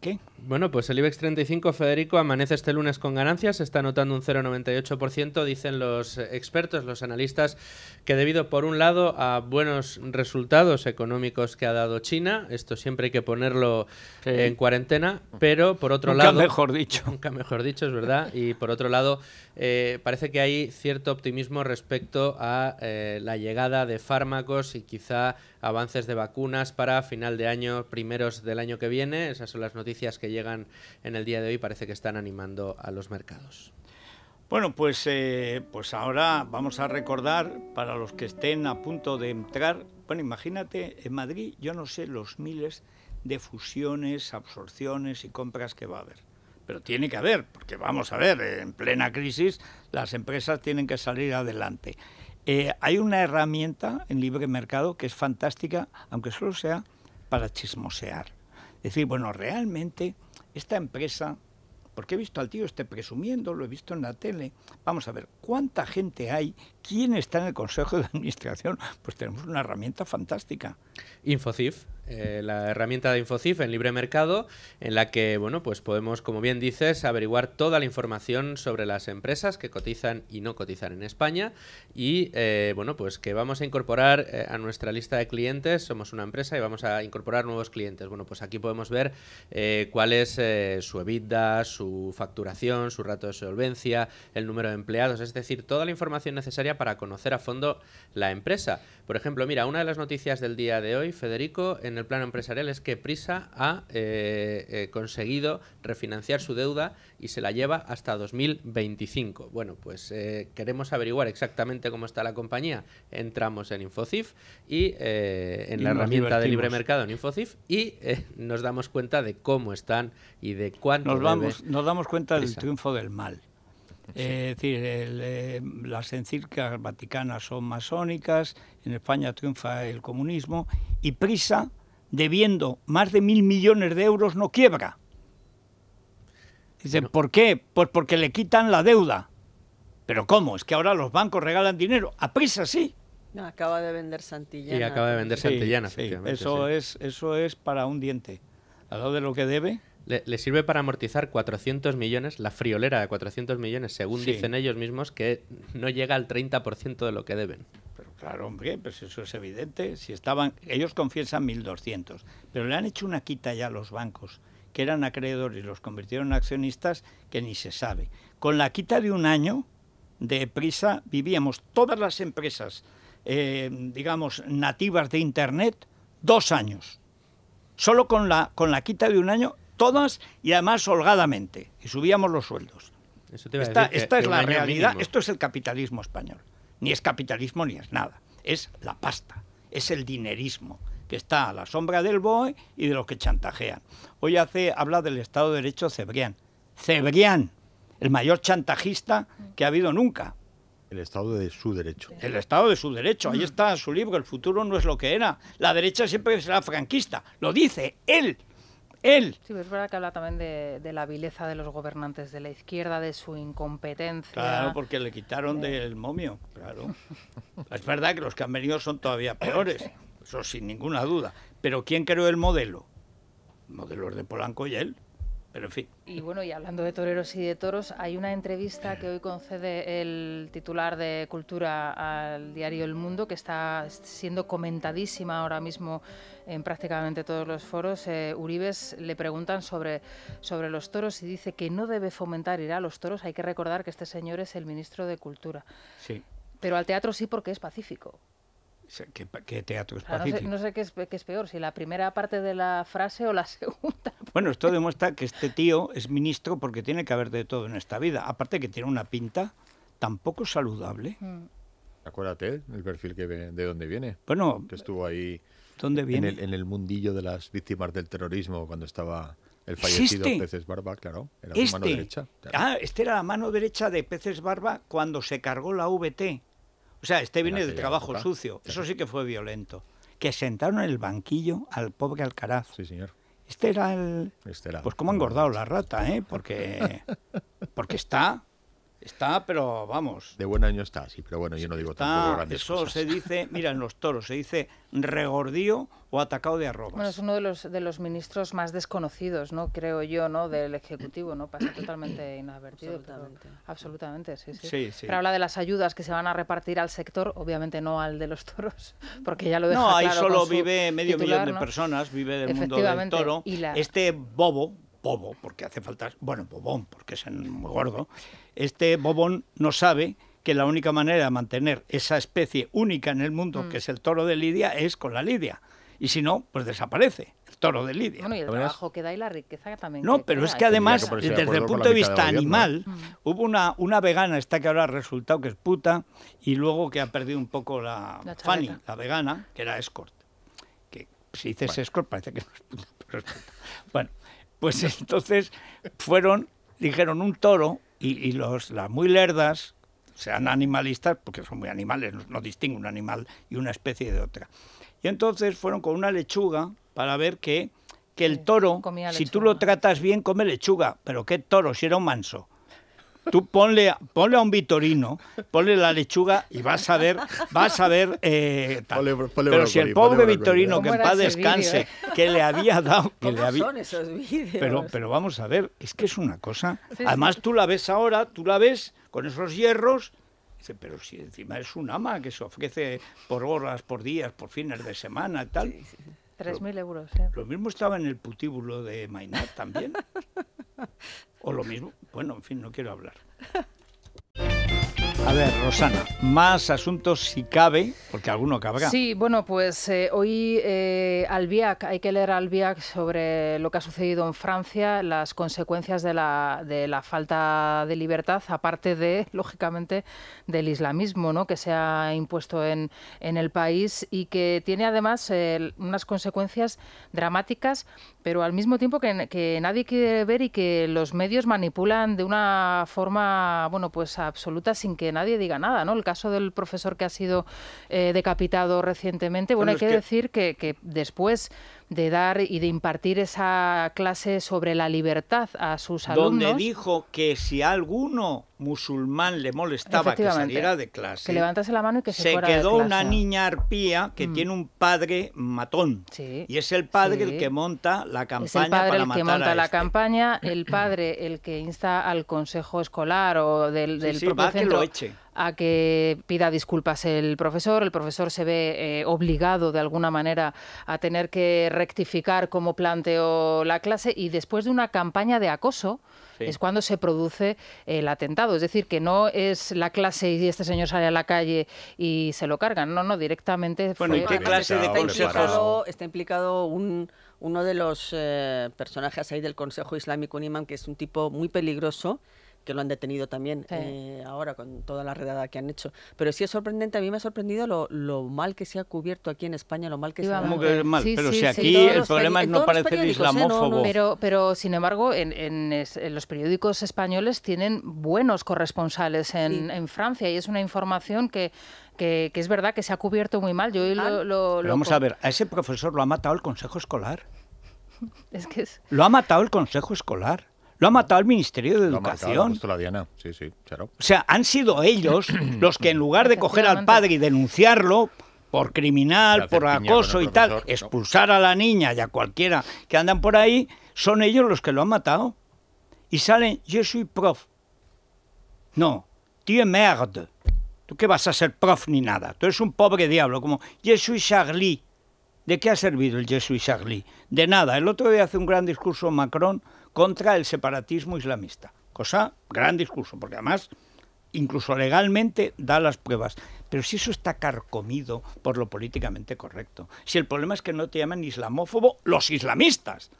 qué? Bueno, pues el IBEX 35, Federico, amanece este lunes con ganancias, está anotando un 0,98%, dicen los expertos, los analistas, que debido, por un lado, a buenos resultados económicos que ha dado China, esto siempre hay que ponerlo en cuarentena, pero por otro nunca lado... mejor dicho. Nunca mejor dicho, es verdad, y por otro lado, eh, parece que hay cierto optimismo respecto a eh, la llegada de fármacos y quizá avances de vacunas para final de año, primeros del año que viene, esas son las noticias que llegan en el día de hoy parece que están animando a los mercados. Bueno, pues, eh, pues ahora vamos a recordar para los que estén a punto de entrar, bueno, imagínate, en Madrid yo no sé los miles de fusiones, absorciones y compras que va a haber. Pero tiene que haber, porque vamos a ver, en plena crisis las empresas tienen que salir adelante. Eh, hay una herramienta en libre mercado que es fantástica, aunque solo sea para chismosear decir, bueno, realmente esta empresa, porque he visto al tío este presumiendo, lo he visto en la tele, vamos a ver, ¿cuánta gente hay quién está en el Consejo de Administración, pues tenemos una herramienta fantástica. InfoCIF, eh, la herramienta de InfoCIF en libre mercado, en la que, bueno, pues podemos, como bien dices, averiguar toda la información sobre las empresas que cotizan y no cotizan en España y, eh, bueno, pues que vamos a incorporar eh, a nuestra lista de clientes, somos una empresa y vamos a incorporar nuevos clientes. Bueno, pues aquí podemos ver cuál es su EBITDA, su facturación, su rato de solvencia, el número de empleados, es decir, toda la información necesaria para conocer a fondo la empresa. Por ejemplo, mira, una de las noticias del día de hoy, Federico, en el plano empresarial es que Prisa ha eh, eh, conseguido refinanciar su deuda y se la lleva hasta 2025. Bueno, pues eh, queremos averiguar exactamente cómo está la compañía. Entramos en Infocif y en la herramienta de libre mercado en Infocif y nos damos cuenta de cómo están y de cuánto. Nos, vamos, nos damos cuenta del triunfo del mal. Eh, es decir, eh, las encircas vaticanas son masónicas, en España triunfa el comunismo y Prisa, debiendo más de mil millones de euros, no quiebra. Dicen, ¿por qué? Pues porque le quitan la deuda. ¿Pero cómo? Es que ahora los bancos regalan dinero. A Prisa sí. No, acaba de vender Santillana. Y acaba de vender Santillana, Eso, Es, eso es para un diente. a lado de lo que debe. Le, sirve para amortizar 400 millones, la friolera de 400 millones, según dicen ellos mismos, que no llega al 30% de lo que deben. Pero claro, hombre, pues eso es evidente. Si estaban, ellos confiesan 1.200, pero le han hecho una quita ya a los bancos, que eran acreedores, y los convirtieron en accionistas, que ni se sabe. Con la quita de un año de prisa vivíamos todas las empresas, eh, digamos, nativas de Internet, dos años. Solo con la, con la quita de un año todas y además holgadamente. Y subíamos los sueldos. esta, es la realidad, esto es el capitalismo español. Ni es capitalismo ni es nada. Es la pasta, es el dinerismo que está a la sombra del BOE y de los que chantajean. Hoy hace, habla del Estado de Derecho Cebrián. Cebrián, el mayor chantajista que ha habido nunca. El Estado de su derecho. El Estado de su derecho. Ahí mm. está su libro, El futuro no es lo que era. La derecha siempre será franquista. Lo dice él él. Sí, es verdad que habla también de, la vileza de los gobernantes de la izquierda, de su incompetencia. Claro, porque le quitaron del momio, claro. es verdad que los que han venido son todavía peores, eso sin ninguna duda. Pero ¿quién creó el modelo? Modelos de Polanco y él. Y bueno, y hablando de toreros y de toros, hay una entrevista que hoy concede el titular de Cultura al diario El Mundo, que está siendo comentadísima ahora mismo en prácticamente todos los foros. Eh, Uribes le preguntan sobre, sobre los toros y dice que no debe fomentar ir a los toros. Hay que recordar que este señor es el ministro de Cultura. Sí. Pero al teatro sí porque es pacífico. ¿Qué, teatro es No sé, qué, es, peor, si la primera parte de la frase o la segunda. Bueno, esto demuestra que este tío es ministro porque tiene que haber de todo en esta vida. Aparte que tiene una pinta tampoco saludable. Mm. Acuérdate el perfil que de dónde viene. Bueno, que estuvo ahí ¿dónde viene? En, el, mundillo de las víctimas del terrorismo cuando estaba el fallecido este? Peces Barba, claro, era este. Ah, este era la mano derecha de Peces Barba cuando se cargó la VT. O sea, este viene de trabajo sucio. Eso sí que fue violento. Que sentaron en el banquillo al pobre Alcaraz. Sí, señor. Este era el. Este era pues cómo ha engordado la rata, ¿eh? Porque, porque está Está, pero vamos. De buen año está, sí, pero bueno, yo no digo tanto tampoco grandes Eso se dice, mira, en los toros se dice regordío o atacado de arrobas. Bueno, es uno de los, de los ministros más desconocidos, ¿no? Creo yo, ¿no? Del Ejecutivo, ¿no? Pasa totalmente inadvertido. Absolutamente. absolutamente, sí sí. Pero habla de las ayudas que se van a repartir al sector, obviamente no al de los toros, porque ya lo deja No, ahí solo vive medio millón de personas, vive del mundo del toro. Este bobo, bobo, porque hace falta, bueno, bobón, porque es muy gordo, este bobón no sabe que la única manera de mantener esa especie única en el mundo, mm. que es el toro de Lidia, es con la Lidia. Y si no, pues desaparece el toro de Lidia. Bueno, y el trabajo que da y la riqueza que también. No, pero es que además, desde el punto de vista animal, ¿eh? mm. hubo una, una vegana, esta que ahora ha resultado que es puta, y luego que ha perdido un poco la, Fanny, la vegana, que era escort. Que si dices escort parece que no es Bueno. Pues entonces fueron, dijeron un toro y, los, las muy lerdas, sean animalistas, porque son muy animales, no, distingue distinguen un animal y una especie de otra. Y entonces fueron con una lechuga para ver que, que el toro, si tú lo tratas bien, come lechuga. Pero qué toro, si era un manso. Tú ponle, ponle a un Vitorino, ponle la lechuga y vas a ver, vas a ver. Eh, pero si el pobre Vitorino, que en paz descanse, que le había dado. Que Pero, pero vamos a ver, es que es una cosa. Además, tú la ves ahora, tú la ves con esos hierros, Dice, pero si encima es un ama que se ofrece por horas, por días, por fines de semana y tal. 3.000 euros. ¿eh? Lo mismo estaba en el putíbulo de Mainat también. O lo mismo, bueno, en fin, no quiero hablar. A ver, Rosana, más asuntos si cabe, porque alguno cabrá. Sí, bueno, pues eh, hoy eh, Albiac, hay que leer Albiac sobre lo que ha sucedido en Francia, las consecuencias de la, falta de libertad, aparte de, lógicamente, del islamismo ¿no? que se ha impuesto en, el país y que tiene además unas consecuencias dramáticas, pero al mismo tiempo que, que nadie quiere ver y que los medios manipulan de una forma, bueno, pues absoluta sin que nadie diga nada, ¿no? El caso del profesor que ha sido eh, decapitado recientemente, bueno, hay que, decir que, que después de dar y de impartir esa clase sobre la libertad a sus alumnos... Donde dijo que si alguno musulmán le molestaba que saliera de clase. Que levantase la mano y que se, se quedó una niña arpía que mm. tiene un padre matón. y es el padre el que monta la campaña el padre el que monta la campaña, el padre el que insta al consejo escolar o del, del a que pida disculpas el profesor. El profesor se ve eh, obligado de alguna manera a tener que rectificar cómo planteó la clase y después de una campaña de acoso es cuando se produce el atentado. Es decir, que no es la clase y este señor sale a la calle y se lo cargan. No, no, directamente. Bueno, ¿y qué clase de está implicado, está implicado un, uno de los eh, personajes ahí del Consejo Islámico, un imán que es un tipo muy peligroso que lo han detenido también eh, ahora con toda la redada que han hecho. Pero sí es sorprendente, a mí me ha sorprendido lo, mal que se ha cubierto aquí en España, lo mal que se ha cubierto. mal? pero si aquí el problema es no parecer ¿eh? islamófobo. Pero, pero sin embargo, en, en, los periódicos españoles tienen buenos corresponsales en, Francia y es una información que es verdad que se ha cubierto muy mal. Yo vamos a ver, a ese profesor lo ha matado el Consejo Escolar. Lo ha matado el Consejo Escolar. Lo ha matado el Ministerio de Educación. Sí, sí, claro. O sea, han sido ellos los que en lugar de coger al padre y denunciarlo por criminal, por acoso y tal, expulsar a la niña y a cualquiera que andan por ahí, son ellos los que lo han matado. Y salen, yo soy prof. No, tío merde. Tú qué vas a ser prof ni nada. Tú eres un pobre diablo, como yo soy Charlie. ¿De qué ha servido el Jesús Charlie? De nada. El otro día hace un gran discurso Macron contra el separatismo islamista. Cosa, gran discurso, porque además incluso legalmente da las pruebas. Pero si eso está carcomido por lo políticamente correcto, si el problema es que no te llaman islamófobo los islamistas.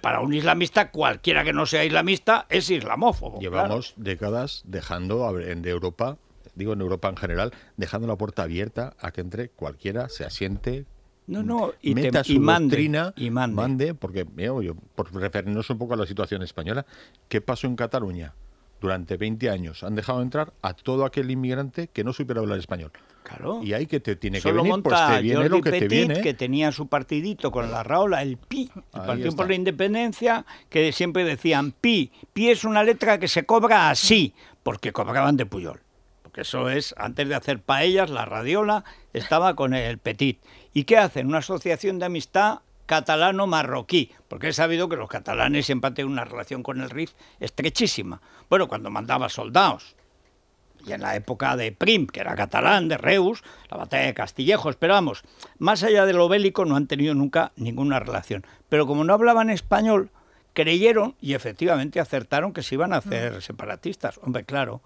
para un islamista, cualquiera que no sea islamista es islamófobo. Llevamos décadas dejando en Europa, digo en Europa en general, dejando la puerta abierta a que entre cualquiera, se asiente, no, no, y, meta su y mande, y mande. porque yo, yo, por referirnos un poco a la situación española, ¿qué pasó en Cataluña? Durante 20 años han dejado entrar a todo aquel inmigrante que no supiera hablar español. Claro. Y ahí que te tiene que venir, pues te viene que que tenía su partidito con la Raola, el PI, el Partido por la Independencia, que siempre decían PI. PI es una letra que se cobra así, porque cobraban de Puyol. Porque eso es, antes de hacer paellas, la radiola estaba con el Petit. ¿Y qué hacen? Una asociación de amistad catalano-marroquí, porque he sabido que los catalanes siempre han tenido una relación con el RIF estrechísima. Bueno, cuando mandaba soldados, y en la época de Prim, que era catalán, de Reus, la batalla de Castillejos, esperamos, más allá de lo bélico no han tenido nunca ninguna relación. Pero como no hablaban español, creyeron y efectivamente acertaron que se iban a hacer separatistas. Hombre, claro,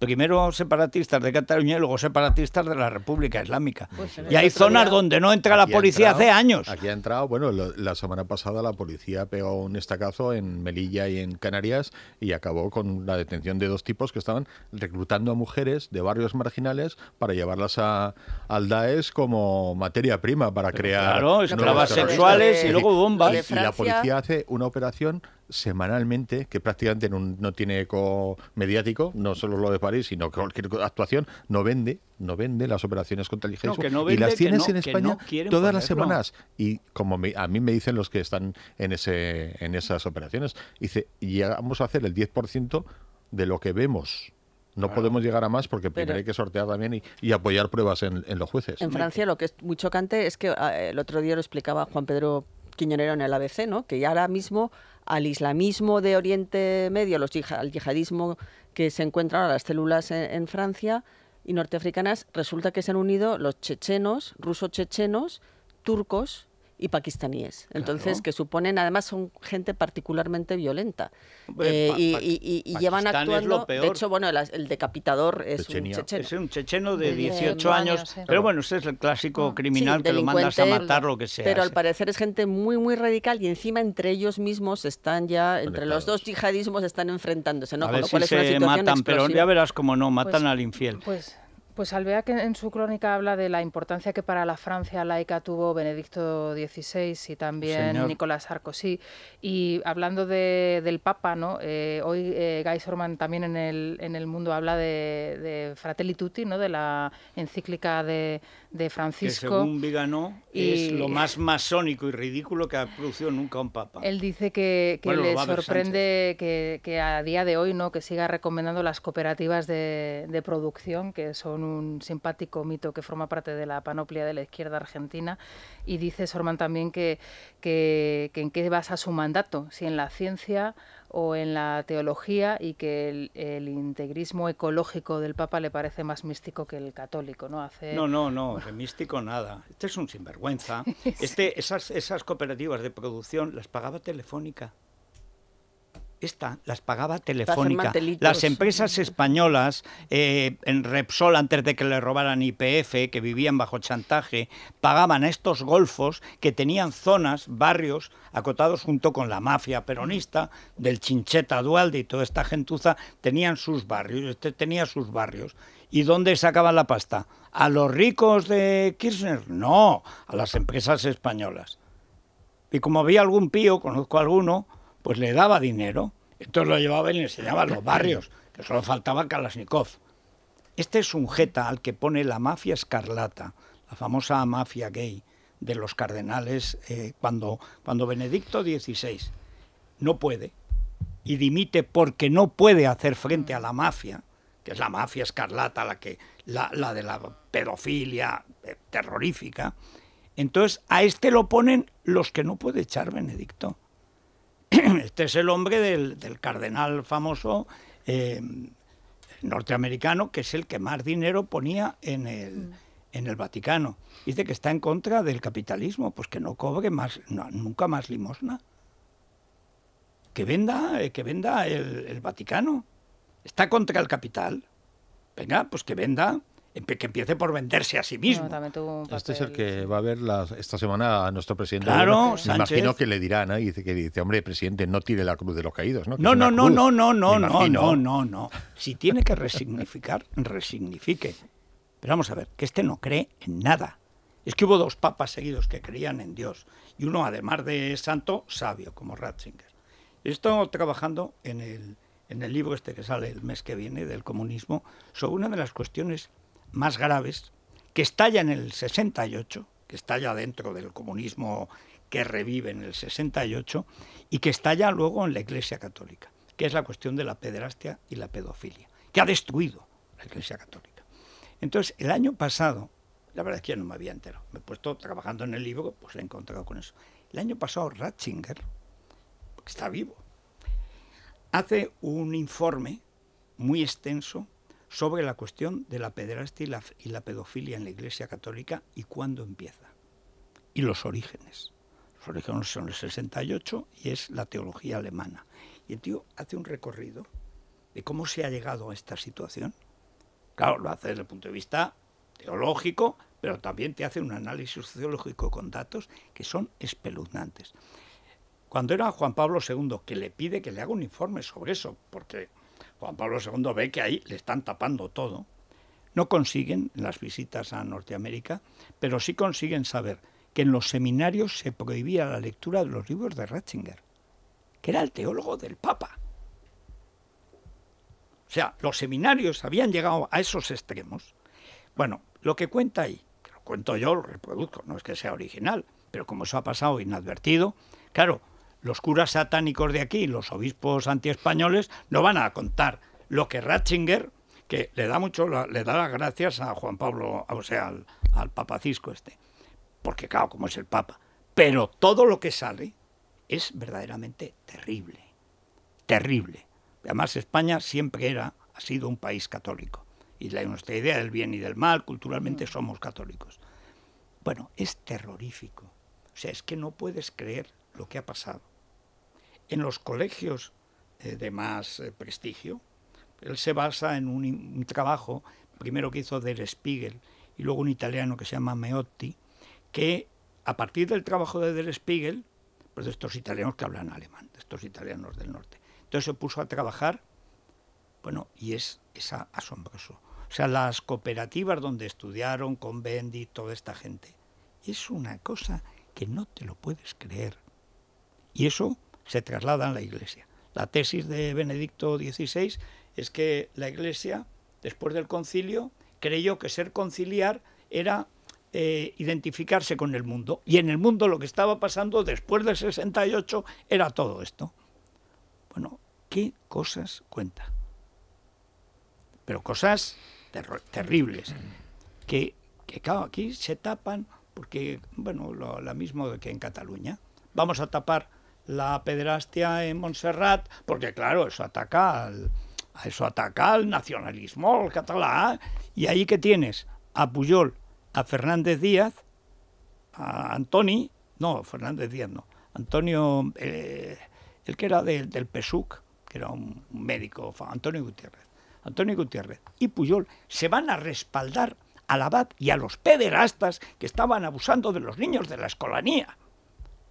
primero separatistas de Cataluña y luego separatistas de la República Islámica. Pues y hay zonas donde no entra la policía hace años. Aquí ha entrado, bueno, la semana pasada la policía pegó un estacazo en Melilla y en Canarias y acabó con la detención de dos tipos que estaban reclutando a mujeres de barrios marginales para llevarlas a, al Daesh como materia prima para crear... esclavas sexuales y luego bombas. y la policía hace una operación semanalmente, que prácticamente no, tiene eco mediático, no solo lo de París, sino cualquier actuación, no vende, no vende las operaciones contra el no, y las tienes en España todas las semanas. Y como a mí me dicen los que están en, ese, en esas operaciones, dice, vamos a hacer el 10% de lo que vemos. No podemos llegar a más porque primero hay que sortear también y, apoyar pruebas en, los jueces. En Francia lo que es muy chocante es que ah, el otro día lo explicaba Juan Pedro Quiñonero en el ABC, ¿no? que ahora mismo al islamismo de Oriente Medio, al yihadismo que se encuentran ahora las células en, en, Francia y norteafricanas, resulta que se han unido los chechenos, ruso-chechenos, turcos y pakistaníes. Entonces, que suponen, además, son gente particularmente violenta. Eh, y, y, llevan actuando. De hecho, bueno, el, decapitador es un checheno. Es un checheno de 18 años. Pero bueno, usted es el clásico ah. criminal que lo mandas a matar, lo que sea. Pero al parecer es gente muy, muy radical y encima entre ellos mismos están ya, entre los dos yihadismos están enfrentándose, ¿no? A se matan, pero ya verás cómo no, matan pues, al infiel. Pues pues Alvea que en su crónica habla de la importancia que para la Francia laica tuvo Benedicto XVI y también Nicolás Sarkozy. Y hablando del Papa, ¿no? Eh, hoy eh, Guy también en el, en el Mundo habla de, de Fratelli Tutti, ¿no? de la encíclica de, de Francisco. Que según Viganó, es lo más masónico y ridículo que ha producido nunca un papa. Él dice que, le sorprende que, a día de hoy no que siga recomendando las cooperativas de, producción, que son un simpático mito que forma parte de la panoplia de la izquierda argentina. Y dice Sorman también que, que, que en qué basa su mandato, si en la ciencia o en la teología y que el, integrismo ecológico del Papa le parece más místico que el católico, ¿no? Hace... No, no, no, de místico nada. Este es un sinvergüenza. Este, esas cooperativas de producción las pagaba Telefónica esta las pagaba Telefónica. Las empresas españolas, eh, en Repsol, antes de que le robaran IPF, que vivían bajo chantaje, pagaban a estos golfos que tenían zonas, barrios, acotados junto con la mafia peronista, del Chincheta Dualde y toda esta gentuza, tenían sus barrios. Este tenía sus barrios. ¿Y dónde sacaban la pasta? ¿A los ricos de Kirchner? No, a las empresas españolas. Y como había algún pío, conozco a alguno, pues le daba dinero. Entonces lo llevaba y le enseñaba a los barrios, que solo faltaba Kalashnikov. Este es un jeta al que pone la mafia escarlata, la famosa mafia gay de los cardenales, eh, cuando, cuando Benedicto XVI no puede y dimite porque no puede hacer frente a la mafia, que es la mafia escarlata, la, que, la, de la pedofilia eh, terrorífica, entonces a este lo ponen los que no puede echar Benedicto. este es el hombre del, cardenal famoso eh, norteamericano, que es el que más dinero ponía mm. en el, Vaticano. Dice que está en contra del capitalismo, pues que no cobre más, nunca más limosna. Que venda, eh, que venda el Vaticano. Está contra el capital. Venga, pues que venda que empiece por venderse a sí mismo. este es el que va a ver esta semana a nuestro presidente. Claro, Me imagino que le dirán, ¿no? ¿eh? y dice, que dice, hombre, presidente, no tire la cruz de los caídos, ¿no? no, no, no, no, no, no, no, no, no, Si tiene que resignificar, resignifique. Pero vamos a ver, que este no cree en nada. Es que hubo dos papas seguidos que creían en Dios y uno, además de santo, sabio, como Ratzinger. Estoy trabajando en el, en el libro este que sale el mes que viene del comunismo sobre una de las cuestiones más graves, que estalla en el 68, que estalla dentro del comunismo que revive en el 68 y que estalla luego en la Iglesia Católica, que es la cuestión de la pederastia y la pedofilia, que ha destruido la Iglesia Católica. Entonces, el año pasado, la verdad es que no me había enterado, me he puesto trabajando en el libro, pues he encontrado con eso. El año pasado, Ratzinger, que está vivo, hace un informe muy extenso sobre la cuestión de la pederastia y la, pedofilia en la Iglesia Católica y cuándo empieza. Y los orígenes. Los orígenes son el 68 y es la teología alemana. Y el tío hace un recorrido de cómo se ha llegado a esta situación. Claro, lo hace desde el punto de vista teológico, pero también te hace un análisis sociológico con datos que son espeluznantes. Cuando era Juan Pablo II que le pide que le haga un informe sobre eso, porque Juan Pablo II ve que ahí le están tapando todo. No consiguen las visitas a Norteamérica, pero sí consiguen saber que en los seminarios se prohibía la lectura de los libros de Ratzinger, que era el teólogo del Papa. O sea, los seminarios habían llegado a esos extremos. Bueno, lo que cuenta ahí, lo cuento yo, lo reproduzco, no es que sea original, pero como eso ha pasado inadvertido, claro, los curas satánicos de aquí, los obispos antiespañoles, no van a contar lo que Ratzinger, que le da mucho, le da las gracias a Juan Pablo, o sea, al, Papa Cisco este, porque claro, como es el Papa, pero todo lo que sale es verdaderamente terrible, terrible. Además, España siempre era, ha sido un país católico, y la, nuestra idea del bien y del mal, culturalmente mm. somos católicos. Bueno, es terrorífico. O sea, es que no puedes creer lo que ha pasado. En los colegios eh, de más eh, prestigio, él se basa en un, trabajo, primero que hizo Der Spiegel y luego un italiano que se llama Meotti, que a partir del trabajo de Der Spiegel, pues de estos italianos que hablan alemán, de estos italianos del norte, entonces se puso a trabajar, bueno, y es, es asombroso. O sea, las cooperativas donde estudiaron con Bendy, toda esta gente, es una cosa que no te lo puedes creer. Y eso se trasladan a la Iglesia. La tesis de Benedicto XVI es que la Iglesia, después del concilio, creyó que ser conciliar era eh, identificarse con el mundo. Y en el mundo lo que estaba pasando después del 68 era todo esto. Bueno, ¿qué cosas cuenta? Pero cosas terribles, que, que aquí se tapan porque, bueno, lo mismo que en Cataluña. Vamos a tapar la pederastia en Montserrat, porque claro, eso ataca al, eso ataca al nacionalismo al catalán. Y ahí que tienes a Puyol, a Fernández Díaz, a Antoni, no, Fernández Díaz no, Antonio, eh, el que era del PSUC, que era un médico, Antonio Gutiérrez, Antonio Gutiérrez y Puyol se van a respaldar al abad y a los pederastas que estaban abusando de los niños de la escolanía.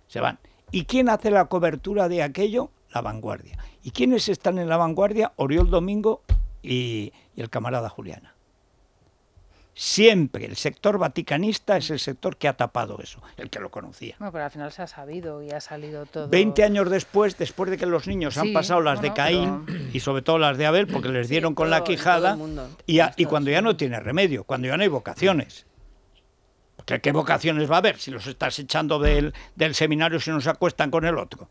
Se van. ¿Y quién hace la cobertura de aquello? La vanguardia. ¿Y quiénes están en la vanguardia? Oriol Domingo y, el camarada Juliana. Siempre el sector vaticanista es el sector que ha tapado eso, el que lo conocía. No, pero al final se ha sabido y ha salido todo. Veinte años después, después de que los niños han pasado las de Caín y sobre todo las de Abel, porque les dieron con la quijada, y, y, cuando ya no tiene remedio, cuando ya no hay vocaciones. ¿qué vocaciones va a haber si los estás echando del, seminario si no se acuestan con el otro?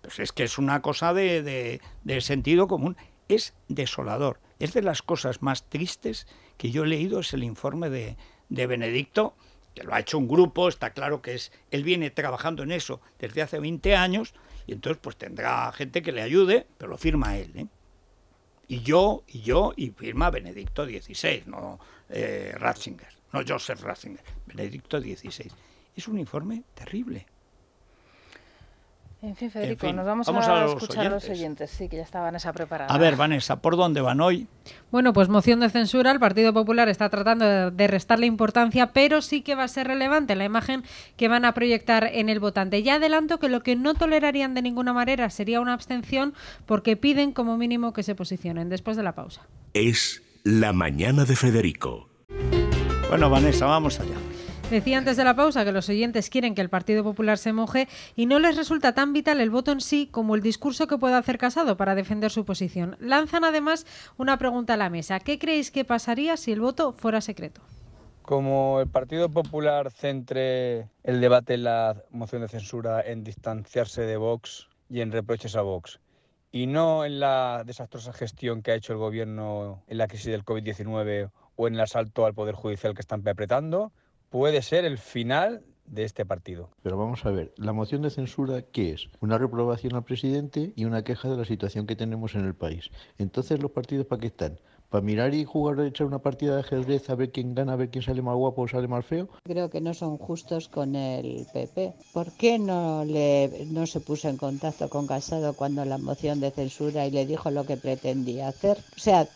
Pues es que es una cosa de, de, sentido común. Es desolador. Es de las cosas más tristes que yo he leído, es el informe de, de Benedicto, que lo ha hecho un grupo, está claro que es, él viene trabajando en eso desde hace 20 años, y entonces pues tendrá gente que le ayude, pero lo firma él. ¿eh? Y yo, y yo, y firma Benedicto XVI, no eh, Ratzinger no Joseph Ratzinger, Benedicto XVI. Es un informe terrible. En fin, Federico, nos vamos, a, escuchar los siguientes, sí, que ya está Vanessa preparada. A ver, Vanessa, ¿por dónde van hoy? Bueno, pues moción de censura. El Partido Popular está tratando de restar la importancia, pero sí que va a ser relevante la imagen que van a proyectar en el votante. Ya adelanto que lo que no tolerarían de ninguna manera sería una abstención, porque piden como mínimo que se posicionen después de la pausa. Es la mañana de Federico. Bueno, Vanessa, vamos allá. Decía antes de la pausa que los oyentes quieren que el Partido Popular se moje y no les resulta tan vital el voto en sí como el discurso que pueda hacer Casado para defender su posición. Lanzan además una pregunta a la mesa. ¿Qué creéis que pasaría si el voto fuera secreto? Como el Partido Popular centre el debate en la moción de censura en distanciarse de Vox y en reproches a Vox, y no en la desastrosa gestión que ha hecho el gobierno en la crisis del COVID-19 en el asalto al Poder Judicial que están apretando, puede ser el final de este partido. Pero vamos a ver, la moción de censura, ¿qué es? Una reprobación al presidente y una queja de la situación que tenemos en el país. Entonces, ¿los partidos para para mirar y jugar, echar una partida de ajedrez, a ver quién gana, a ver quién sale más guapo o sale más feo. Creo que no son justos con el PP. ¿Por qué no, le, no se puso en contacto con Casado cuando la moción de censura y le dijo lo que pretendía hacer? O sea,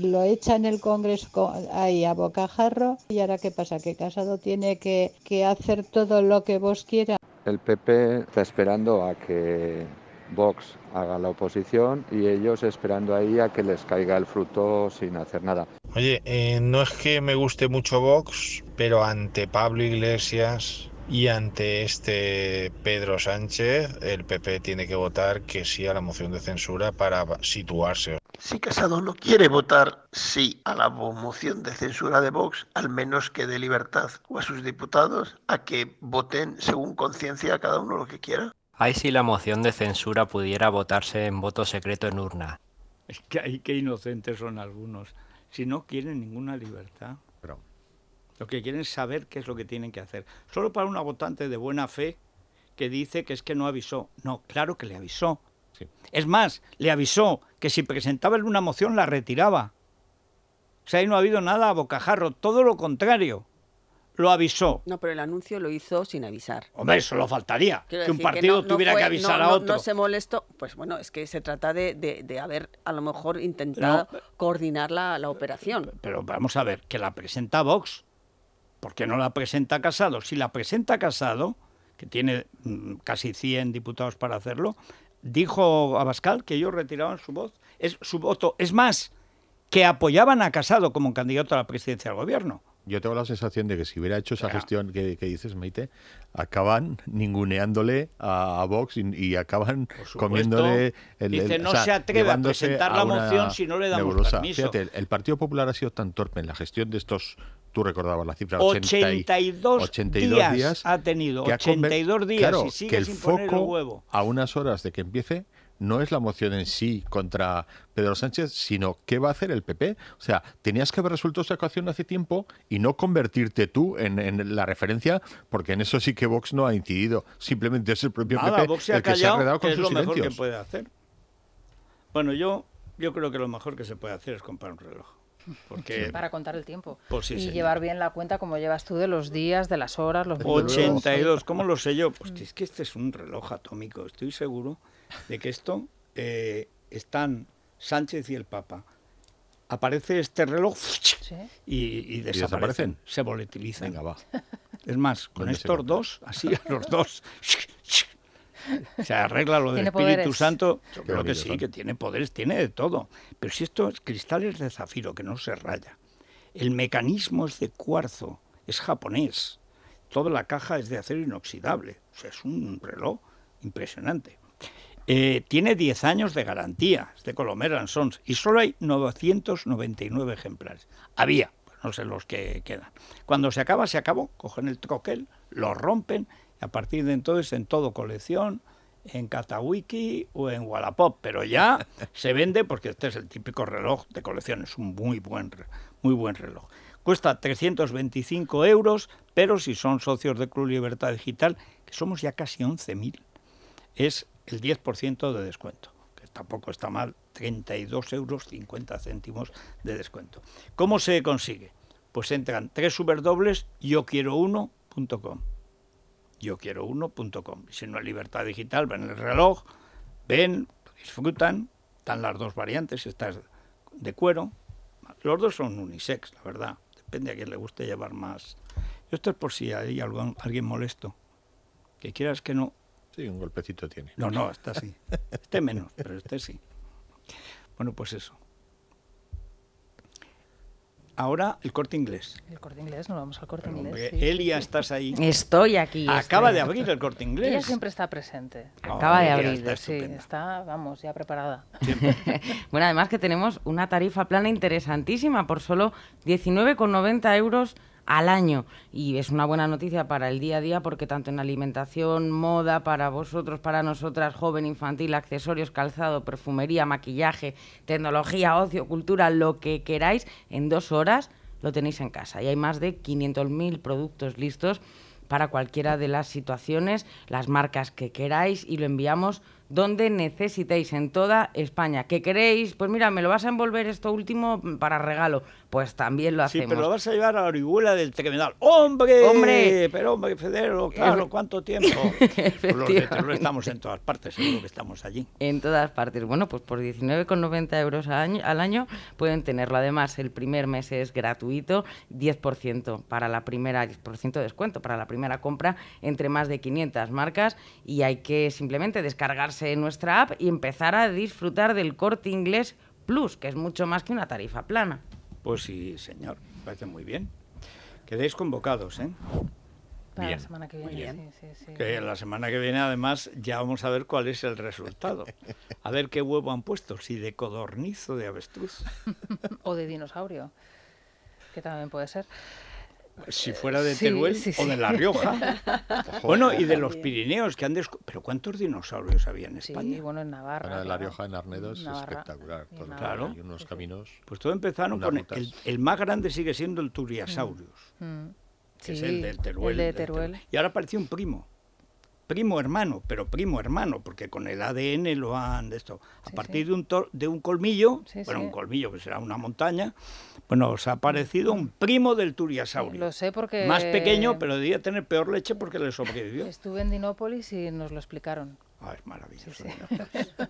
lo echa en el Congreso ahí a bocajarro y ahora qué pasa, que Casado tiene que, que hacer todo lo que vos quiera. El PP está esperando a que Vox haga la oposición y ellos esperando ahí a que les caiga el fruto sin hacer nada. Oye, eh, no es que me guste mucho Vox, pero ante Pablo Iglesias y ante este Pedro Sánchez, el PP tiene que votar que sí a la moción de censura para situarse. Si Casado no quiere votar sí a la moción de censura de Vox, al menos que dé libertad o a sus diputados a que voten según conciencia cada uno lo que quiera. Ay, si la moción de censura pudiera votarse en voto secreto en urna. Es que hay que inocentes son algunos. Si no quieren ninguna libertad. Pero... Lo que quieren es saber qué es lo que tienen que hacer. Solo para una votante de buena fe que dice que es que no avisó. No, claro que le avisó. Es más, le avisó que si presentaba una moción la retiraba. O sea, ahí no ha habido nada a bocajarro, todo lo contrario lo avisó. No, pero el anuncio lo hizo sin avisar. Hombre, eso lo faltaría que un partido tuviera que avisar a otro. No se molestó. Pues bueno, es que se trata de, de, haber a lo mejor intentado coordinar la, operación. Pero, vamos a ver, que la presenta Vox. ¿Por qué no la presenta Casado? Si la presenta Casado, que tiene mm, casi 100 diputados para hacerlo, dijo a Abascal que ellos retiraban su voz, es su voto. Es más, que apoyaban a Casado como candidato a la presidencia del gobierno yo tengo la sensación de que si hubiera hecho esa gestión que, dices, Maite, acaban ninguneándole a, Vox y, acaban comiéndole... El, el, dice, no se atreva a presentar la moción si no le damos permiso. Fíjate, el, Partido Popular ha sido tan torpe en la gestión de estos tú recordabas la cifra, 80, 82, 82 días, ha tenido, 82 días y sigue que el sin foco, el huevo. A unas horas de que empiece, no es la moción en sí contra Pedro Sánchez, sino qué va a hacer el PP. O sea, tenías que haber resuelto esa ecuación hace tiempo y no convertirte tú en, la referencia, porque en eso sí que Vox no ha incidido. Simplemente es el propio PP el que se ha quedado con que es lo mejor que puede hacer. Bueno, yo, yo creo que lo mejor que se puede hacer es comprar un reloj. Porque... para contar el tiempo. Pues y llevar bien la cuenta como llevas tú de los días, de las horas, los 82, ¿cómo lo sé yo? Pues mm. es que este es un reloj atómico, estoy seguro de que esto eh, están Sánchez y el Papa. Aparece este reloj y, desaparecen, se volatilizan. Es más, con estos dos, así a los dos, se arregla lo del Espíritu Santo. Yo creo que sí, que tiene poderes, tiene de todo. Pero si esto es cristales de zafiro, que no se raya. El mecanismo es de cuarzo, es japonés. Toda la caja es de acero inoxidable. es un reloj impresionante. Eh, tiene 10 años de garantía, este Colomer Sons, y solo hay 999 ejemplares. Había, pues no sé los que quedan. Cuando se acaba, se acabó, cogen el troquel, lo rompen, y a partir de entonces en todo colección, en Catawiki o en Wallapop, pero ya se vende porque este es el típico reloj de colección, es un muy buen, muy buen reloj. Cuesta 325 euros, pero si son socios de Club Libertad Digital, que somos ya casi 11.000, es el 10% de descuento, que tampoco está mal, 32,50 euros céntimos de descuento. ¿Cómo se consigue? Pues entran tres superdobles, yo quiero uno.com. Yo quiero uno.com. Si no hay libertad digital, ven el reloj, ven, disfrutan, están las dos variantes, estas de cuero. Los dos son unisex, la verdad. Depende a quien le guste llevar más. Esto es por si hay alguien molesto. Que quieras que no, Sí, un golpecito tiene. No, no, está sí. Este menos, pero este sí. Bueno, pues eso. Ahora el corte inglés. El corte inglés, nos vamos al corte inglés. Elia, estás ahí. Estoy aquí. Acaba de abrir el corte inglés. Ella siempre está presente. Acaba de abrir, sí. Está, vamos, ya preparada. bueno, además que tenemos una tarifa plana interesantísima por solo 19,90 euros al año y es una buena noticia para el día a día porque tanto en alimentación, moda, para vosotros, para nosotras, joven, infantil, accesorios, calzado, perfumería, maquillaje, tecnología, ocio, cultura, lo que queráis, en dos horas lo tenéis en casa y hay más de 500.000 productos listos para cualquiera de las situaciones, las marcas que queráis y lo enviamos donde necesitéis en toda España. ¿Qué queréis? Pues mira, me lo vas a envolver esto último para regalo. Pues también lo hacemos. Sí, pero lo vas a llevar a la orihuela del terminal. ¡Hombre! ¡Hombre! Pero hombre, Federico, claro, ¿cuánto tiempo? Lo estamos en todas partes, seguro que estamos allí. En todas partes. Bueno, pues por 19,90 euros al año pueden tenerlo. Además, el primer mes es gratuito, 10% para la primera, 10% de descuento para la primera compra entre más de 500 marcas y hay que simplemente descargarse nuestra app y empezar a disfrutar del corte inglés Plus, que es mucho más que una tarifa plana. Pues sí, señor, parece muy bien. Quedéis convocados, ¿eh? la semana que viene. Que la semana que viene, además, ya vamos a ver cuál es el resultado. A ver qué huevo han puesto, si de codorniz o de avestruz. o de dinosaurio, que también puede ser si fuera de Teruel o de La Rioja. bueno, y de los Pirineos que han descubierto. Pero ¿cuántos dinosaurios había en España? Sí, bueno, en Navarra. La Rioja, en Arnedos es espectacular. claro. Hay unos caminos. Pues todo empezaron con. El, más grande sigue siendo el Turiasaurus. Mm, mm. Que es el de Teruel. Y ahora apareció un primo primo hermano, pero primo hermano, porque con el ADN lo han de esto. A partir De, un de un colmillo, bueno, un colmillo que pues será una montaña, pues nos ha parecido un primo del turiasaurio. Lo sé porque... Más pequeño, pero debía tener peor leche porque le sobrevivió. Estuve en Dinópolis y nos lo explicaron maravilloso.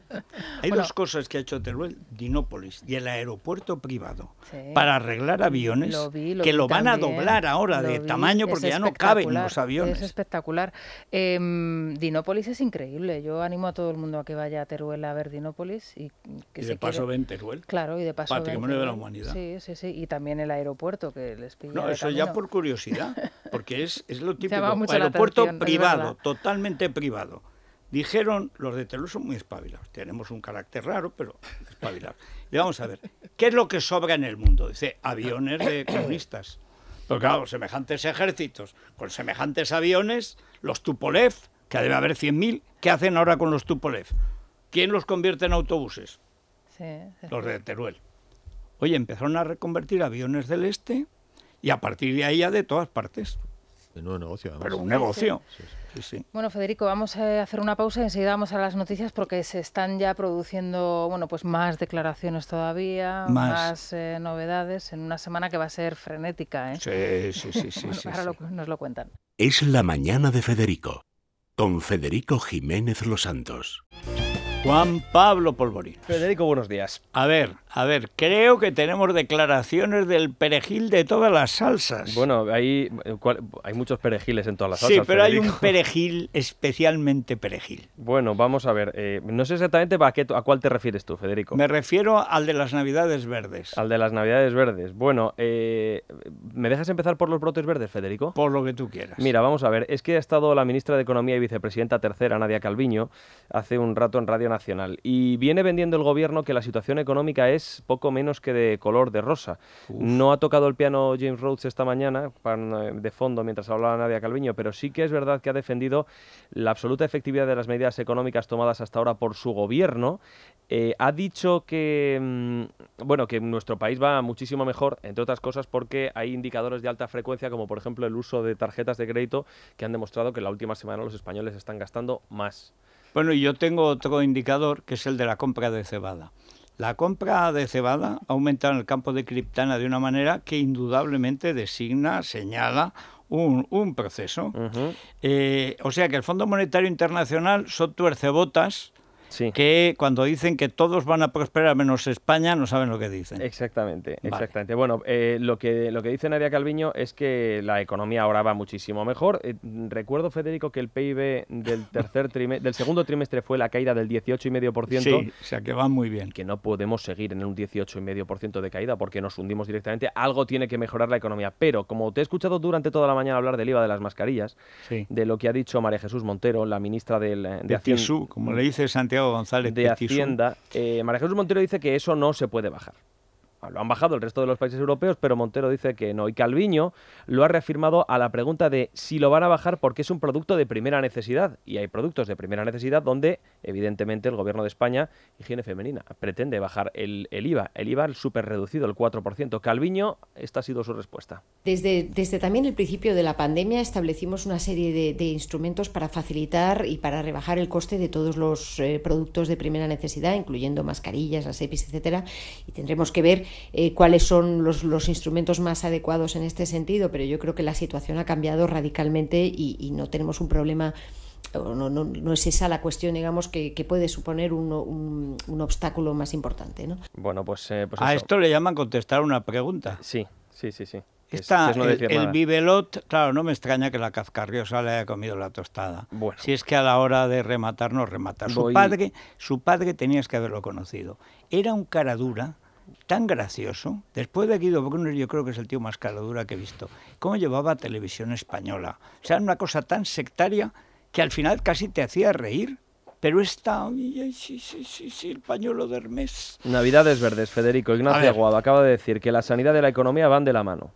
Hay dos cosas que ha hecho Teruel, Dinópolis y el aeropuerto privado, para arreglar aviones que lo van a doblar ahora de tamaño porque ya no caben los aviones. Es espectacular. Em, Dinópolis es increíble. Yo animo a todo el mundo a que vaya a Teruel a ver Dinópolis. Y, que de paso ven Teruel. Claro, y de paso Patrimonio de la humanidad. Sí, sí, sí. Y también el aeropuerto que les pido. No, eso ya por curiosidad, porque es, es lo típico. Aeropuerto privado, totalmente privado Dijeron los de Teruel son muy espabilados. Tenemos un carácter raro, pero espabilados. Y vamos a ver, ¿qué es lo que sobra en el mundo? Dice, aviones de comunistas. Porque, claro, semejantes ejércitos, con semejantes aviones, los Tupolev, que debe haber 100.000, ¿qué hacen ahora con los Tupolev? ¿Quién los convierte en autobuses? Los de Teruel. Oye, empezaron a reconvertir aviones del este y a partir de ahí ya de todas partes. De nuevo negocio, Pero un negocio. Sí, bueno, Federico, vamos a hacer una pausa y enseguida vamos a las noticias porque se están ya produciendo bueno, pues más declaraciones todavía, más, eh, novedades en una semana que va a ser frenética. ¿eh? Sí, sí, sí. sí, ahora nos lo cuentan. Es la mañana de Federico, con Federico Jiménez Los Santos. Juan Pablo Polvorín. Federico, buenos días. A ver, a ver, creo que tenemos declaraciones del perejil de todas las salsas. Bueno, hay, hay muchos perejiles en todas las salsas. Sí, pero ¿eh? hay un perejil especialmente perejil. Bueno, vamos a ver. Eh, no sé exactamente a, cuál te refieres tú, Federico. Me refiero al de las Navidades Verdes. Al de las Navidades Verdes. Bueno, eh, ¿me dejas empezar por los brotes verdes, Federico? Por lo que tú quieras. Mira, vamos a ver. Es que ha estado la ministra de Economía y vicepresidenta tercera, Nadia Calviño, hace un rato en Radio Nacional. Y viene vendiendo el gobierno que la situación económica es poco menos que de color de rosa. No ha tocado el piano James Rhodes esta mañana eh, de fondo mientras hablaba Nadia Calviño, pero sí que es verdad que ha defendido la absoluta efectividad de las medidas económicas tomadas hasta ahora por su gobierno. Eh, ha dicho que, mm, bueno, que nuestro país va muchísimo mejor, entre otras cosas porque hay indicadores de alta frecuencia, como por ejemplo el uso de tarjetas de crédito, que han demostrado que en la última semana los españoles están gastando más. Bueno, y yo tengo otro indicador que es el de la compra de cebada. La compra de cebada ha aumentado en el campo de Criptana de una manera que indudablemente designa, señala un, proceso. Eh, o sea que el Fondo Monetario Internacional son tuercebotas que cuando dicen que todos van a prosperar menos España, no saben lo que dicen. Exactamente, exactamente. Bueno, eh, lo, que, lo que dice Nadia Calviño es que la economía ahora va muchísimo mejor. Eh, recuerdo, Federico, que el PIB del, tercer trimestre, del segundo trimestre fue la caída del 18,5%. Sí, o sea que va muy bien. Que no podemos seguir en un 18,5% de caída porque nos hundimos directamente. Algo tiene que mejorar la economía. Pero como te he escuchado durante toda la mañana hablar del IVA de las mascarillas, de lo que ha dicho María Jesús Montero, la ministra del, eh, de, de Hacienda. como le dice Santiago González de Hacienda, eh, María Jesús Montero dice que eso no se puede bajar. Ah, lo han bajado el resto de los países europeos, pero Montero dice que no. Y Calviño lo ha reafirmado a la pregunta de si lo van a bajar porque es un producto de primera necesidad. Y hay productos de primera necesidad donde, evidentemente, el gobierno de España, higiene femenina, pretende bajar el, el IVA. El IVA el súper reducido, el 4%. Calviño, esta ha sido su respuesta. Desde, desde también el principio de la pandemia establecimos una serie de, instrumentos para facilitar y para rebajar el coste de todos los eh, productos de primera necesidad, incluyendo mascarillas, las EPIs, etcétera. Y tendremos que ver eh, cuáles son los, instrumentos más adecuados en este sentido, pero yo creo que la situación ha cambiado radicalmente y, no tenemos un problema no, no, no, es esa la cuestión, digamos, que, puede suponer un, obstáculo más importante. Bueno, pues, eh, pues A esto le llaman contestar una pregunta. Sí, sí, sí, sí. Está el, el claro, no me extraña que la cazcarriosa le haya comido la tostada. Si es que a la hora de rematar, no remata. Su, padre, su padre tenías que haberlo conocido. Era un cara dura, tan gracioso. Después de Guido Brunner, yo creo que es el tío más caladura que he visto. Cómo llevaba televisión española. O sea, una cosa tan sectaria que al final casi te hacía reír. Pero está, sí, sí, sí, sí, el pañuelo de Hermes. Navidades Verdes, Federico. Ignacio Aguado acaba de decir que la sanidad y la economía van de la mano.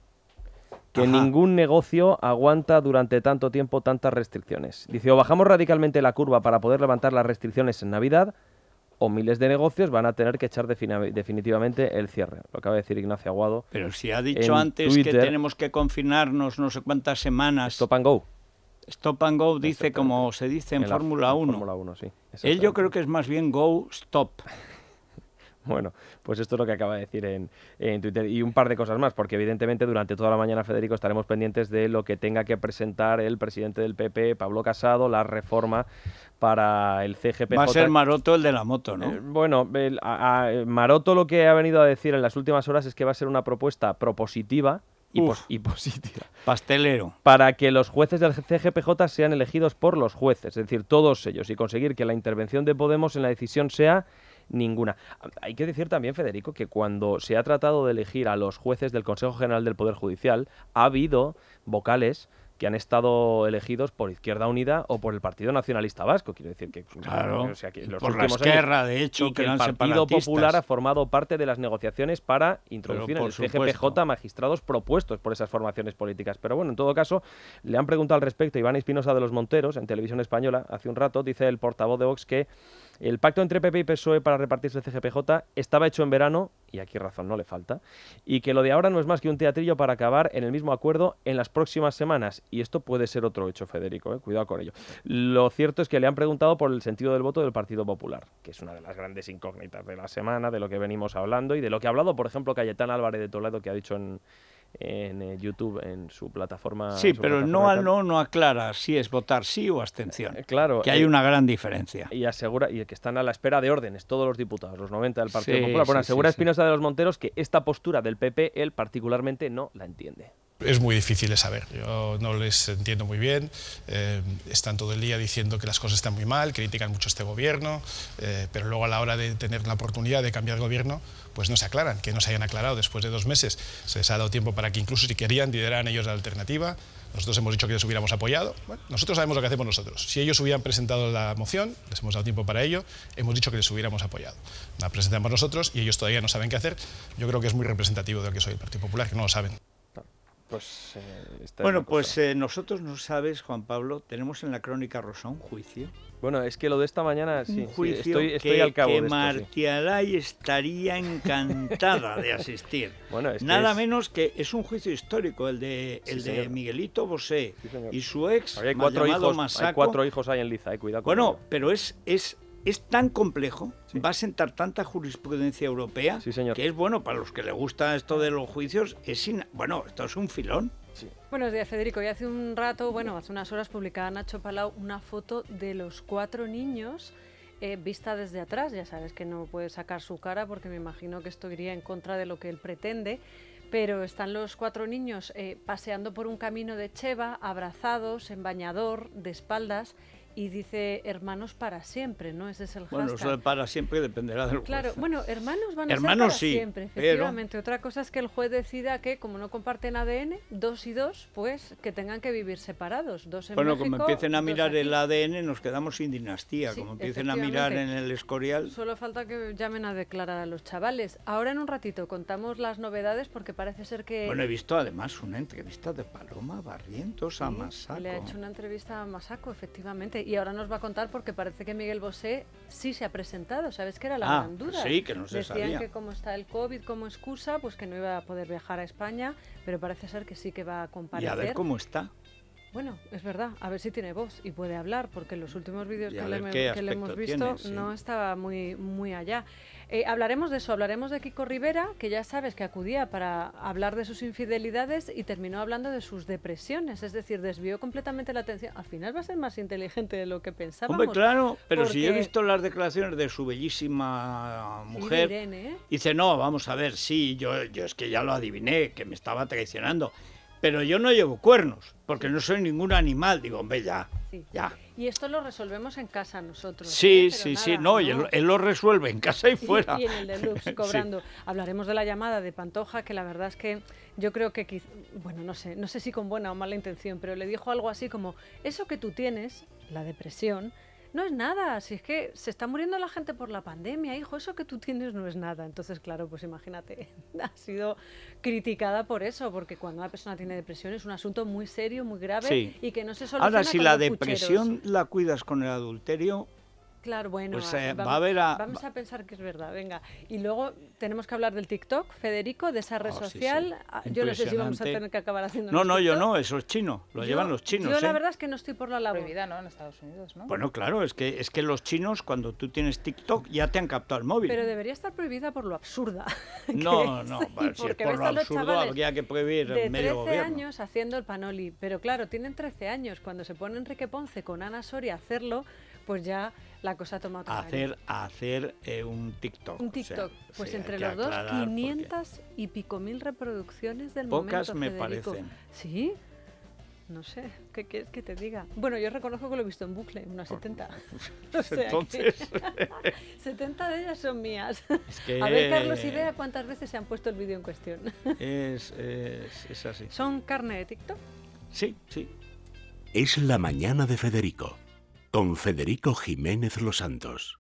Que ningún negocio aguanta durante tanto tiempo tantas restricciones. Dice, o bajamos radicalmente la curva para poder levantar las restricciones en Navidad, o miles de negocios van a tener que echar definitivamente el cierre. Lo acaba de decir Ignacio Aguado. Pero si ha dicho antes que tenemos que confinarnos no sé cuántas semanas. Stop and go. Stop and go dice como se dice en, Fórmula 1. Fórmula 1 sí, Él yo creo que es más bien go stop. Bueno, pues esto es lo que acaba de decir en, Twitter. Y un par de cosas más, porque evidentemente durante toda la mañana, Federico, estaremos pendientes de lo que tenga que presentar el presidente del PP, Pablo Casado, la reforma para el CGP. Va a ser Maroto el de la moto, ¿no? Eh, bueno, Maroto lo que ha venido a decir en las últimas horas es que va a ser una propuesta propositiva. Y, y, positiva. Pastelero. Para que los jueces del CGPJ sean elegidos por los jueces, es decir, todos ellos, y conseguir que la intervención de Podemos en la decisión sea ninguna. Hay que decir también, Federico, que cuando se ha tratado de elegir a los jueces del Consejo General del Poder Judicial, ha habido vocales que han estado elegidos por Izquierda Unida o por el Partido Nacionalista Vasco. Quiero decir que, claro, por la Esquerra, de hecho, que, el Partido Popular ha formado parte de las negociaciones para introducir en el CGPJ magistrados propuestos por esas formaciones políticas. Pero bueno, en todo caso, le han preguntado al respecto Iván Espinosa de los Monteros en Televisión Española hace un rato. Dice el portavoz de Vox que el pacto entre PP y PSOE para repartirse el CGPJ estaba hecho en verano, y aquí razón no le falta, y que lo de ahora no es más que un teatrillo para acabar en el mismo acuerdo en las próximas semanas. Y esto puede ser otro hecho, Federico, eh, cuidado con ello. Lo cierto es que le han preguntado por el sentido del voto del Partido Popular, que es una de las grandes incógnitas de la semana, de lo que venimos hablando y de lo que ha hablado, por ejemplo, Cayetán Álvarez de Toledo, que ha dicho en en eh, YouTube, en su plataforma. Sí, pero no al no no aclara si es votar sí o abstención. Eh, claro. Que hay eh, una gran diferencia. Y asegura, y que están a la espera de órdenes, todos los diputados, los 90 del Partido Popular. Bueno, asegura Espinosa de los Monteros que esta postura del PP él particularmente no la entiende es muy difícil de saber. Yo no les entiendo muy bien. Eh, están todo el día diciendo que las cosas están muy mal, critican mucho este gobierno, eh, pero luego a la hora de tener la oportunidad de cambiar gobierno, pues no se aclaran, que no se hayan aclarado después de dos meses. Se les ha dado tiempo para que incluso si querían lideraran ellos la alternativa. Nosotros hemos dicho que les hubiéramos apoyado. Bueno, nosotros sabemos lo que hacemos nosotros. Si ellos hubieran presentado la moción, les hemos dado tiempo para ello, hemos dicho que les hubiéramos apoyado. La presentamos nosotros y ellos todavía no saben qué hacer. Yo creo que es muy representativo de lo que soy el Partido Popular, que no lo saben. Pues, eh, bueno, pues eh, nosotros, no sabes, Juan Pablo, tenemos en la crónica rosa un juicio. Bueno, es que lo de esta mañana, sí, un juicio estoy, que, al cabo estaría encantada de asistir. Bueno, Nada menos que es un juicio histórico, el de, el de Miguelito Bosé y su ex, hay cuatro, hijos, hay cuatro hijos ahí en Liza, eh, cuidado. Bueno, pero es, es es tan complejo, va a sentar tanta jurisprudencia europea, que es bueno para los que les gusta esto de los juicios, es bueno, esto es un filón. Sí. Buenos días, Federico. Y hace un rato, bueno, hace unas horas publicaba Nacho Palau una foto de los cuatro niños eh, vista desde atrás. Ya sabes que no puede sacar su cara porque me imagino que esto iría en contra de lo que él pretende pero están los cuatro niños eh, paseando por un camino de Cheva, abrazados, en bañador, de espaldas, y dice hermanos para siempre, ¿no? Ese es el hashtag. Bueno, eso de para siempre dependerá del juez. Claro, bueno, hermanos van a ser para siempre, efectivamente. Otra cosa es que el juez decida que, como no comparten ADN, dos y dos, pues que tengan que vivir separados. Dos bueno, como empiecen a mirar el ADN, nos quedamos sin dinastía. como empiecen a mirar en el escorial. Solo falta que llamen a declarar a los chavales. Ahora en un ratito contamos las novedades porque parece ser que. Bueno, he visto además una entrevista de Paloma Barrientos a Masaco. Le ha hecho una entrevista a Masaco, efectivamente y ahora nos va a contar porque parece que Miguel Bosé sí se ha presentado, ¿sabes que era la ah, Sí, que no Decían que como está el COVID como excusa, pues que no iba a poder viajar a España, pero parece ser que sí que va a comparecer. Y a ver cómo está. Bueno, es verdad, a ver si tiene voz y puede hablar, porque en los últimos vídeos que, le, hemos visto no estaba muy, muy allá. Eh, hablaremos de eso, hablaremos de Kiko Rivera, que ya sabes que acudía para hablar de sus infidelidades y terminó hablando de sus depresiones, es decir, desvió completamente la atención. Al final va a ser más inteligente de lo que pensábamos. Hombre, claro, pero si he visto las declaraciones de su bellísima mujer, ¿eh? dice, no, vamos a ver, sí, yo, yo es que ya lo adiviné, que me estaba traicionando pero yo no llevo cuernos, porque no soy ningún animal. Digo, hombre, ya, ya. Y esto lo resolvemos en casa nosotros. Sí, ¿eh? sí, sí, No, él, lo resuelve en casa y fuera. Y, en el deluxe, cobrando. Hablaremos de la llamada de Pantoja, que la verdad es que yo creo que, bueno, no sé, no sé si con buena o mala intención, pero le dijo algo así como, eso que tú tienes, la depresión, no es nada, si es que se está muriendo la gente por la pandemia, hijo, eso que tú tienes no es nada. Entonces, claro, pues imagínate, ha sido criticada por eso, porque cuando una persona tiene depresión es un asunto muy serio, muy grave y que no se soluciona Ahora, si la depresión la cuidas con el adulterio, Claro, bueno, pues, eh, vamos, a pensar que es verdad, venga. Y luego tenemos que hablar del TikTok, Federico, de esa red ah, social. Ah, yo no sé si vamos a tener que acabar haciendo. No, no, yo no, eso es chino, lo llevan los chinos. Yo la ¿eh? verdad es que no estoy por la labor. ¿no? En Estados Unidos, ¿no? Bueno, claro, es que, es que los chinos, cuando tú tienes TikTok, ya te han captado el móvil. Pero debería estar prohibida por lo absurda. No, no, si es por lo absurdo habría que prohibir medio 13 años haciendo el panoli, pero claro, tienen 13 años. Cuando se pone Enrique Ponce con Ana Soria a hacerlo, pues ya la cosa ha tomado hacer, Hacer eh, un TikTok. Un TikTok. pues entre los dos, 500 y pico mil reproducciones del Pocas momento, me Sí, no sé, ¿qué quieres que te diga? Bueno, yo reconozco que lo he visto en bucle, unas 70. Entonces... 70 de ellas son mías. a ver, Carlos, idea eh, cuántas veces se han puesto el vídeo en cuestión. es así. ¿Son carne de TikTok? Sí, sí. Es la mañana de Federico con Federico Jiménez Los Santos.